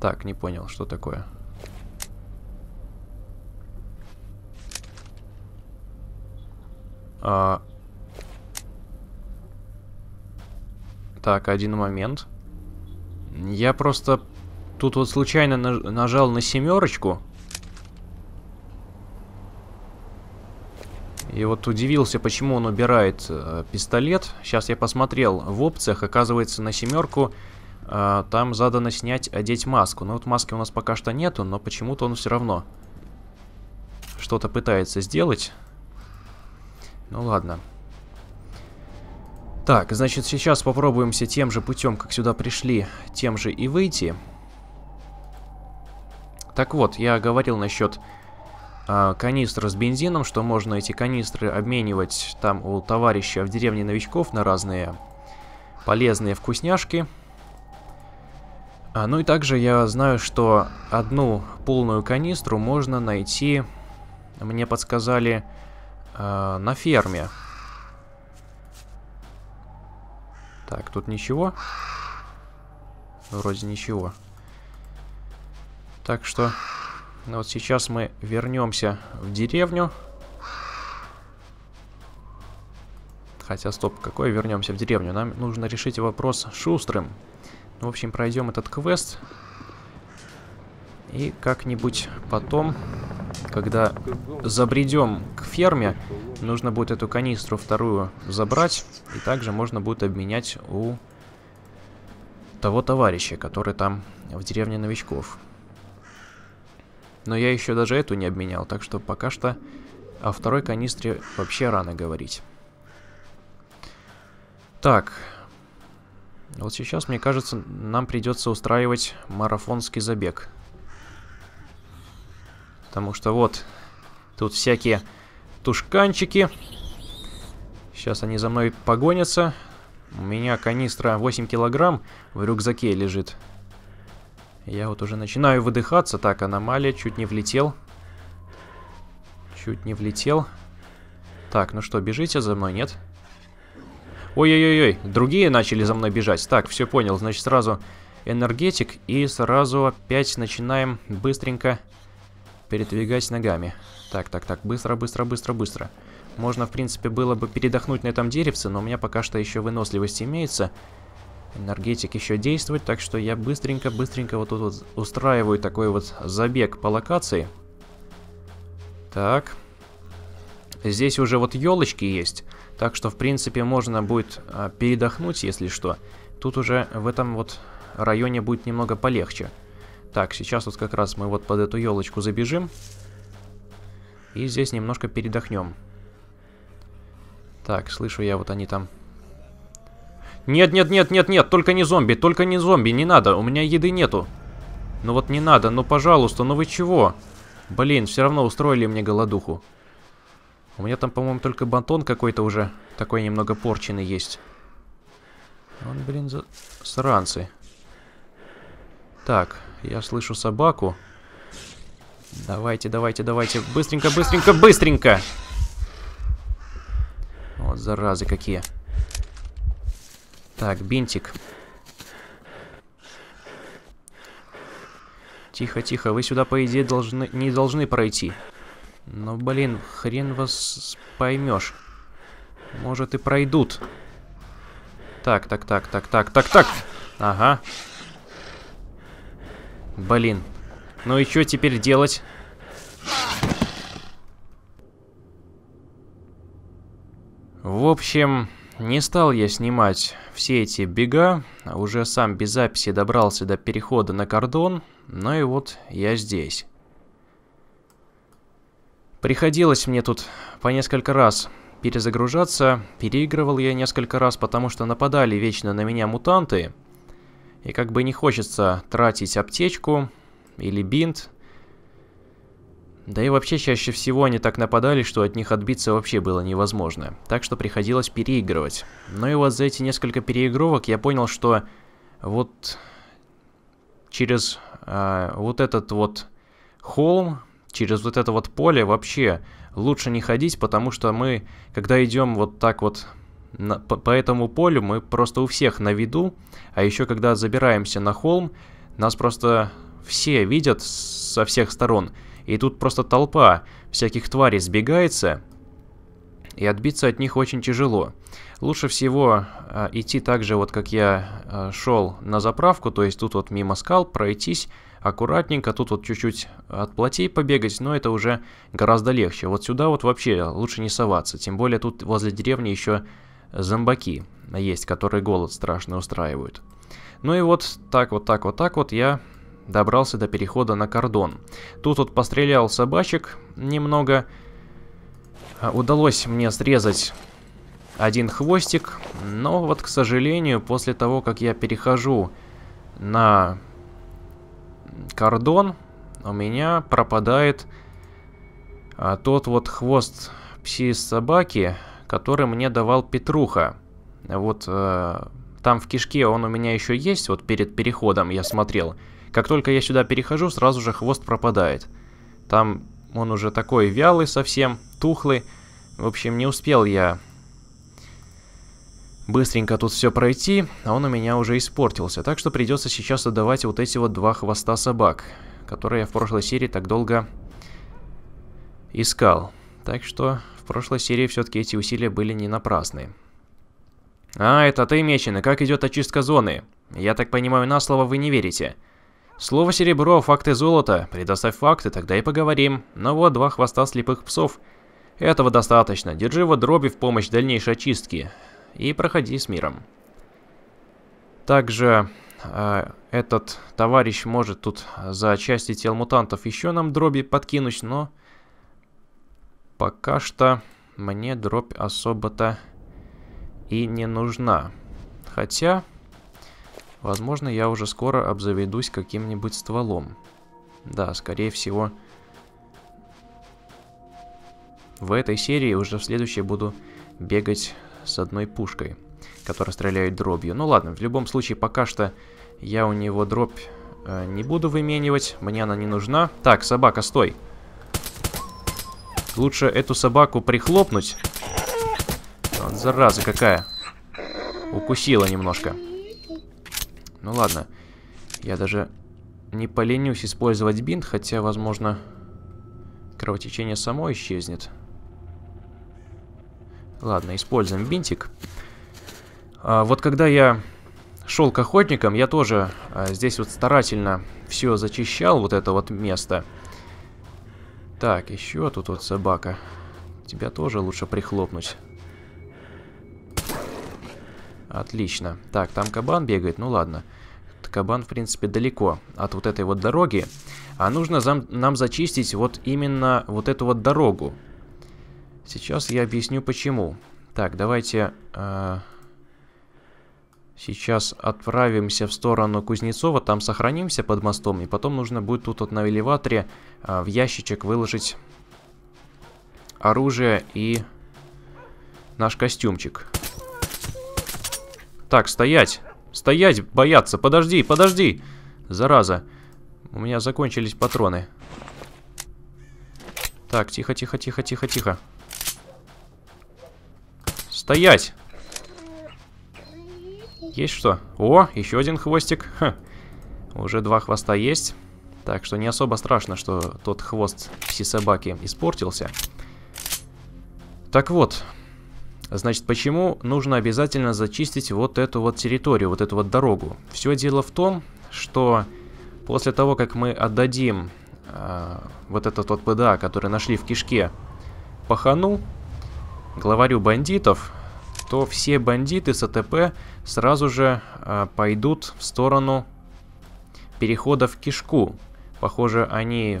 Так, не понял, что такое. А... Так, один момент. Я просто тут вот случайно нажал на семерочку. И вот удивился, почему он убирает э, пистолет. Сейчас я посмотрел в опциях, оказывается, на семерку э, там задано снять, одеть маску. Но ну вот маски у нас пока что нету, но почему-то он все равно что-то пытается сделать. Ну ладно. Так, значит, сейчас попробуемся тем же путем, как сюда пришли, тем же и выйти. Так вот, я говорил насчет э, а, канистр с бензином, что можно эти канистры обменивать там у товарища в деревне новичков на разные полезные вкусняшки. А, ну и также я знаю, что одну полную канистру можно найти, мне подсказали, э, на ферме. Так, тут ничего. Вроде ничего. Так что ну, вот сейчас мы вернемся в деревню. Хотя, стоп, какой вернемся в деревню? Нам нужно решить вопрос шустрым. Ну, в общем, пройдем этот квест. И как-нибудь потом когда забредем к ферме, нужно будет эту канистру вторую забрать. И также можно будет обменять у того товарища, который там в деревне новичков. Но я еще даже эту не обменял, так что пока что о второй канистре вообще рано говорить. Так, вот сейчас, мне кажется, нам придется устраивать марафонский забег. Потому что вот тут всякие тушканчики. Сейчас они за мной погонятся. У меня канистра 8 килограмм в рюкзаке лежит. Я вот уже начинаю выдыхаться. Так, аномалия, чуть не влетел. Чуть не влетел. Так, ну что, бежите за мной, нет? Ой-ой-ой, другие начали за мной бежать. Так, все понял, значит сразу энергетик и сразу опять начинаем быстренько Передвигать ногами. Так, так, так, быстро, быстро, быстро, быстро. Можно, в принципе, было бы передохнуть на этом деревце, но у меня пока что еще выносливость имеется. Энергетик еще действует, так что я быстренько-быстренько вот тут вот устраиваю такой вот забег по локации. Так. Здесь уже вот елочки есть, так что, в принципе, можно будет а, передохнуть, если что. Тут уже в этом вот районе будет немного полегче. Так, сейчас вот как раз мы вот под эту елочку забежим. И здесь немножко передохнем. Так, слышу я, вот они там. Нет, нет, нет, нет, нет, только не зомби, только не зомби, не надо, у меня еды нету. Ну вот не надо, ну пожалуйста, ну вы чего? Блин, все равно устроили мне голодуху. У меня там, по-моему, только бантон какой-то уже такой немного порченый есть. Он, блин, за... сранцы. Так, я слышу собаку. Давайте, давайте, давайте. Быстренько, быстренько, быстренько. Вот заразы какие. Так, бинтик. Тихо, тихо. Вы сюда, по идее, должны, не должны пройти. Но, ну, блин, хрен вас поймешь. Может и пройдут. Так, так, так, так, так, так, так. Ага. Блин. Ну и что теперь делать? В общем, не стал я снимать все эти бега. А уже сам без записи добрался до перехода на кордон. Ну и вот я здесь. Приходилось мне тут по несколько раз перезагружаться. Переигрывал я несколько раз, потому что нападали вечно на меня мутанты. Мутанты. И как бы не хочется тратить аптечку или бинт. Да и вообще чаще всего они так нападали, что от них отбиться вообще было невозможно. Так что приходилось переигрывать. Но и вот за эти несколько переигровок я понял, что вот через э, вот этот вот холм, через вот это вот поле вообще лучше не ходить, потому что мы, когда идем вот так вот на, по, по этому полю мы просто у всех на виду, а еще когда забираемся на холм, нас просто все видят со всех сторон, и тут просто толпа всяких тварей сбегается, и отбиться от них очень тяжело. Лучше всего э, идти так же, вот как я э, а, шел на заправку, то есть тут вот мимо скал пройтись аккуратненько, тут вот чуть-чуть от платей побегать, но это уже гораздо легче. Вот сюда вот вообще лучше не соваться, тем более тут возле деревни еще зомбаки есть, которые голод страшно устраивают. Ну и вот так вот, так вот, так вот я добрался до перехода на кордон. Тут вот пострелял собачек немного. А, удалось мне срезать один хвостик. Но вот, к сожалению, после того, как я перехожу на кордон, у меня пропадает а, тот вот хвост пси-собаки, который мне давал Петруха. Вот э, там в кишке он у меня еще есть, вот перед переходом я смотрел. Как только я сюда перехожу, сразу же хвост пропадает. Там он уже такой вялый совсем, тухлый. В общем, не успел я быстренько тут все пройти, а он у меня уже испортился. Так что придется сейчас отдавать вот эти вот два хвоста собак, которые я в прошлой серии так долго искал. Так что прошлой серии все-таки эти усилия были не напрасны. «А, это ты, Меченый, как идет очистка зоны? Я так понимаю, на слово вы не верите». «Слово серебро, факты золото. Предоставь факты, тогда и поговорим. Но вот два хвоста слепых псов. Этого достаточно. Держи его дроби в помощь дальнейшей очистки И проходи с миром». Также э, этот товарищ может тут за части тел мутантов еще нам дроби подкинуть, но пока что мне дробь особо-то и не нужна. Хотя, возможно, я уже скоро обзаведусь каким-нибудь стволом. Да, скорее всего, в этой серии уже в следующей буду бегать с одной пушкой, которая стреляет дробью. Ну ладно, в любом случае, пока что я у него дробь э, не буду выменивать, мне она не нужна. Так, собака, стой! Стой! Лучше эту собаку прихлопнуть. Вот зараза какая. Укусила немножко. Ну ладно. Я даже не поленюсь использовать бинт, хотя, возможно, кровотечение само исчезнет. Ладно, используем бинтик. А, вот когда я шел к охотникам, я тоже а, здесь вот старательно все зачищал, вот это вот место. Так, еще тут вот собака. Тебя тоже лучше прихлопнуть. Отлично. Так, там кабан бегает, ну ладно. Кабан, в принципе, далеко от вот этой вот дороги. А нужно зам нам зачистить вот именно вот эту вот дорогу. Сейчас я объясню почему. Так, давайте... Э Сейчас отправимся в сторону Кузнецова, там сохранимся под мостом, и потом нужно будет тут вот на элеваторе а, в ящичек выложить оружие и наш костюмчик. Так, стоять! Стоять, бояться! Подожди, подожди! Зараза! У меня закончились патроны. Так, тихо, тихо, тихо, тихо, тихо. Стоять! Есть что? О, еще один хвостик. Ха. Уже два хвоста есть. Так что не особо страшно, что тот хвост пси-собаки испортился. Так вот. Значит, почему нужно обязательно зачистить вот эту вот территорию, вот эту вот дорогу? Все дело в том, что после того, как мы отдадим э, вот этот вот ПДА, который нашли в кишке, пахану, главарю бандитов, то все бандиты с АТП сразу же э, пойдут в сторону перехода в кишку. Похоже, они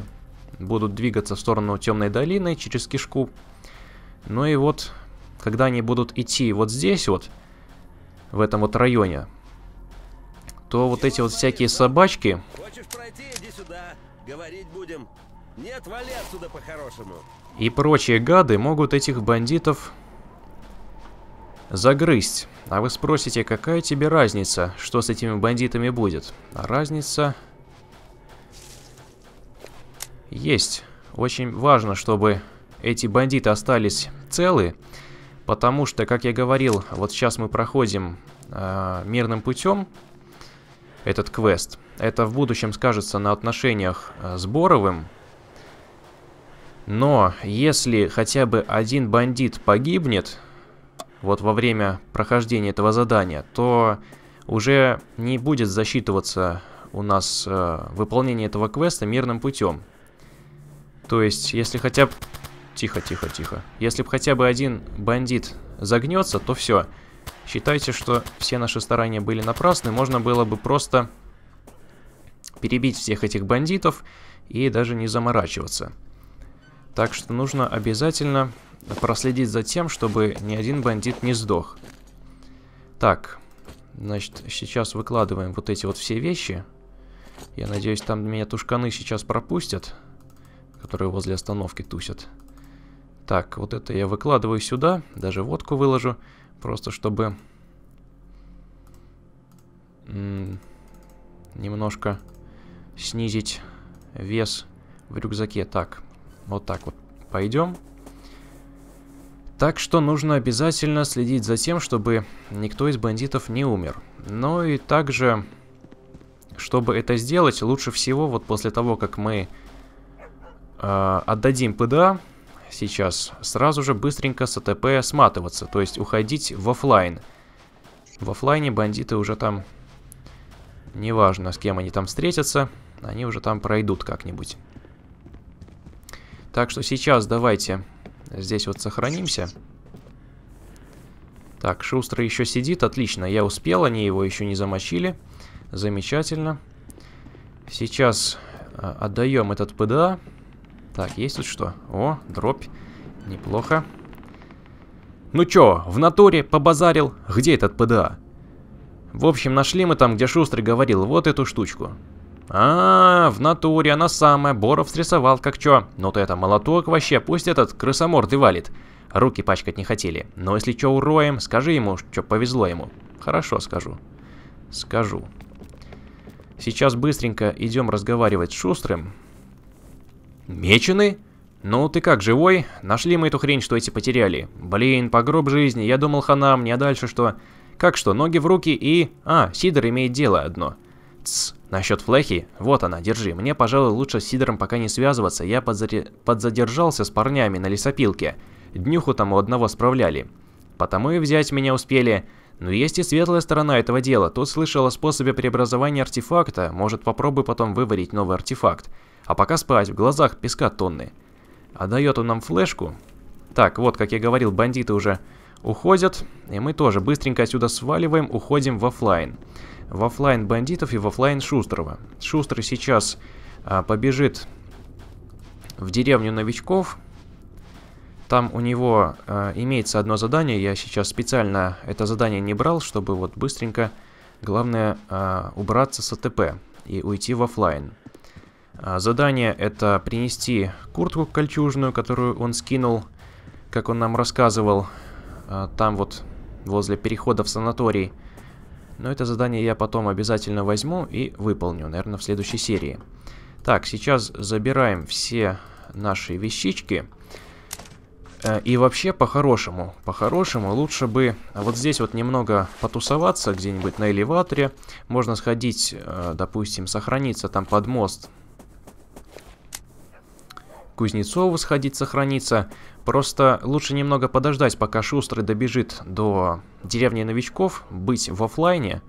будут двигаться в сторону темной долины через кишку. Ну и вот, когда они будут идти вот здесь вот, в этом вот районе, то вот эти вот всякие собачки... Хочешь пройти, иди сюда, говорить будем. Нет, вали отсюда по-хорошему. И прочие гады могут этих бандитов Загрызть. А вы спросите, какая тебе разница, что с этими бандитами будет? А разница... Есть. Очень важно, чтобы эти бандиты остались целы, потому что, как я говорил, вот сейчас мы проходим э, мирным путем этот квест. Это в будущем скажется на отношениях э, с Боровым. Но если хотя бы один бандит погибнет, вот во время прохождения этого задания, то уже не будет засчитываться у нас э, выполнение этого квеста мирным путем. То есть, если хотя бы... Тихо, тихо, тихо. Если бы хотя бы один бандит загнется, то все. Считайте, что все наши старания были напрасны. Можно было бы просто перебить всех этих бандитов и даже не заморачиваться. Так что нужно обязательно проследить за тем, чтобы ни один бандит не сдох. Так, значит, сейчас выкладываем вот эти вот все вещи. Я надеюсь, там меня тушканы сейчас пропустят, которые возле остановки тусят. Так, вот это я выкладываю сюда, даже водку выложу, просто чтобы немножко снизить вес в рюкзаке. Так, вот так вот пойдем. Так что нужно обязательно следить за тем, чтобы никто из бандитов не умер. Но и также, чтобы это сделать, лучше всего вот после того, как мы э, отдадим ПДА, сейчас сразу же быстренько с АТП сматываться, то есть уходить в офлайн. В офлайне бандиты уже там, неважно с кем они там встретятся, они уже там пройдут как-нибудь. Так что сейчас давайте здесь вот сохранимся. Так, Шустрый еще сидит, отлично, я успел, они его еще не замочили. Замечательно. Сейчас э, отдаем этот ПДА. Так, есть тут что? О, дробь, неплохо. Ну чё, в натуре побазарил? Где этот ПДА? В общем, нашли мы там, где Шустрый говорил, вот эту штучку. А, в натуре она самая. Боров срисовал как чё. Ну то это молоток вообще, пусть этот и валит. Руки пачкать не хотели. Но если чё уроем, скажи ему, что повезло ему. Хорошо, скажу. Скажу. Сейчас быстренько идем разговаривать с Шустрым. Мечены? «Ну, ты как, живой? Нашли мы эту хрень, что эти потеряли. Блин, погроб жизни, я думал, хана мне, а дальше что? Как что, ноги в руки и... А, Сидор имеет дело одно. Тс, Насчет флехи, вот она, держи. Мне, пожалуй, лучше с Сидором пока не связываться, я подзари... подзадержался с парнями на лесопилке. Днюху там у одного справляли. Потому и взять меня успели. Но есть и светлая сторона этого дела. Тут слышал о способе преобразования артефакта, может попробуй потом выварить новый артефакт. А пока спать, в глазах песка тонны. А дает он нам флешку? Так, вот, как я говорил, бандиты уже уходят. И мы тоже быстренько отсюда сваливаем, уходим в офлайн. В офлайн бандитов и в офлайн Шустрова. Шустрый сейчас а, побежит в деревню новичков. Там у него а, имеется одно задание. Я сейчас специально это задание не брал, чтобы вот быстренько, главное, а, убраться с АТП и уйти в офлайн. А, задание это принести куртку кольчужную, которую он скинул, как он нам рассказывал, а, там вот возле перехода в санаторий. Но это задание я потом обязательно возьму и выполню, наверное, в следующей серии. Так, сейчас забираем все наши вещички. Э, и вообще, по-хорошему, по-хорошему, лучше бы а вот здесь вот немного потусоваться где-нибудь на элеваторе. Можно сходить, э, допустим, сохраниться там под мост. Кузнецову сходить сохраниться. Просто лучше немного подождать, пока Шустрый добежит до деревни новичков, быть в офлайне.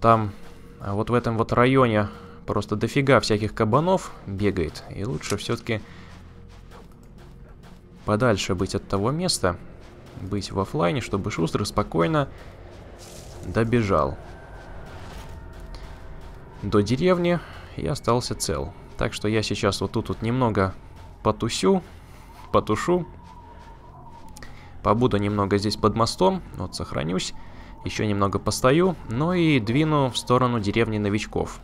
Там, а вот в этом вот районе, просто дофига всяких кабанов бегает. И лучше все-таки подальше быть от того места, быть в офлайне, чтобы Шустрый спокойно добежал до деревни и остался цел. Так что я сейчас вот тут вот немного потусю, потушу. Побуду немного здесь под мостом, вот сохранюсь. Еще немного постою, ну и двину в сторону деревни новичков.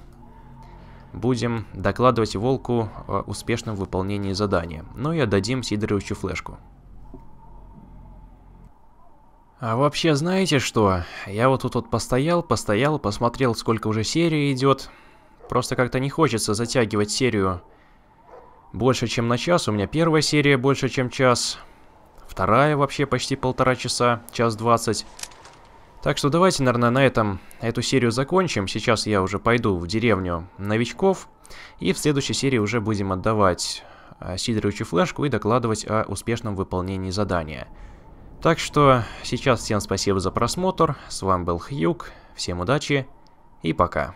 Будем докладывать Волку о успешном выполнении задания. Ну и отдадим Сидоровичу флешку. А вообще, знаете что? Я вот тут вот постоял, постоял, посмотрел, сколько уже серии идет. Просто как-то не хочется затягивать серию больше, чем на час. У меня первая серия больше, чем час. Вторая вообще почти полтора часа, час двадцать. Так что давайте, наверное, на этом эту серию закончим. Сейчас я уже пойду в деревню новичков. И в следующей серии уже будем отдавать а, Сидоровичу флешку и докладывать о успешном выполнении задания. Так что сейчас всем спасибо за просмотр. С вами был Хьюк. Всем удачи и пока.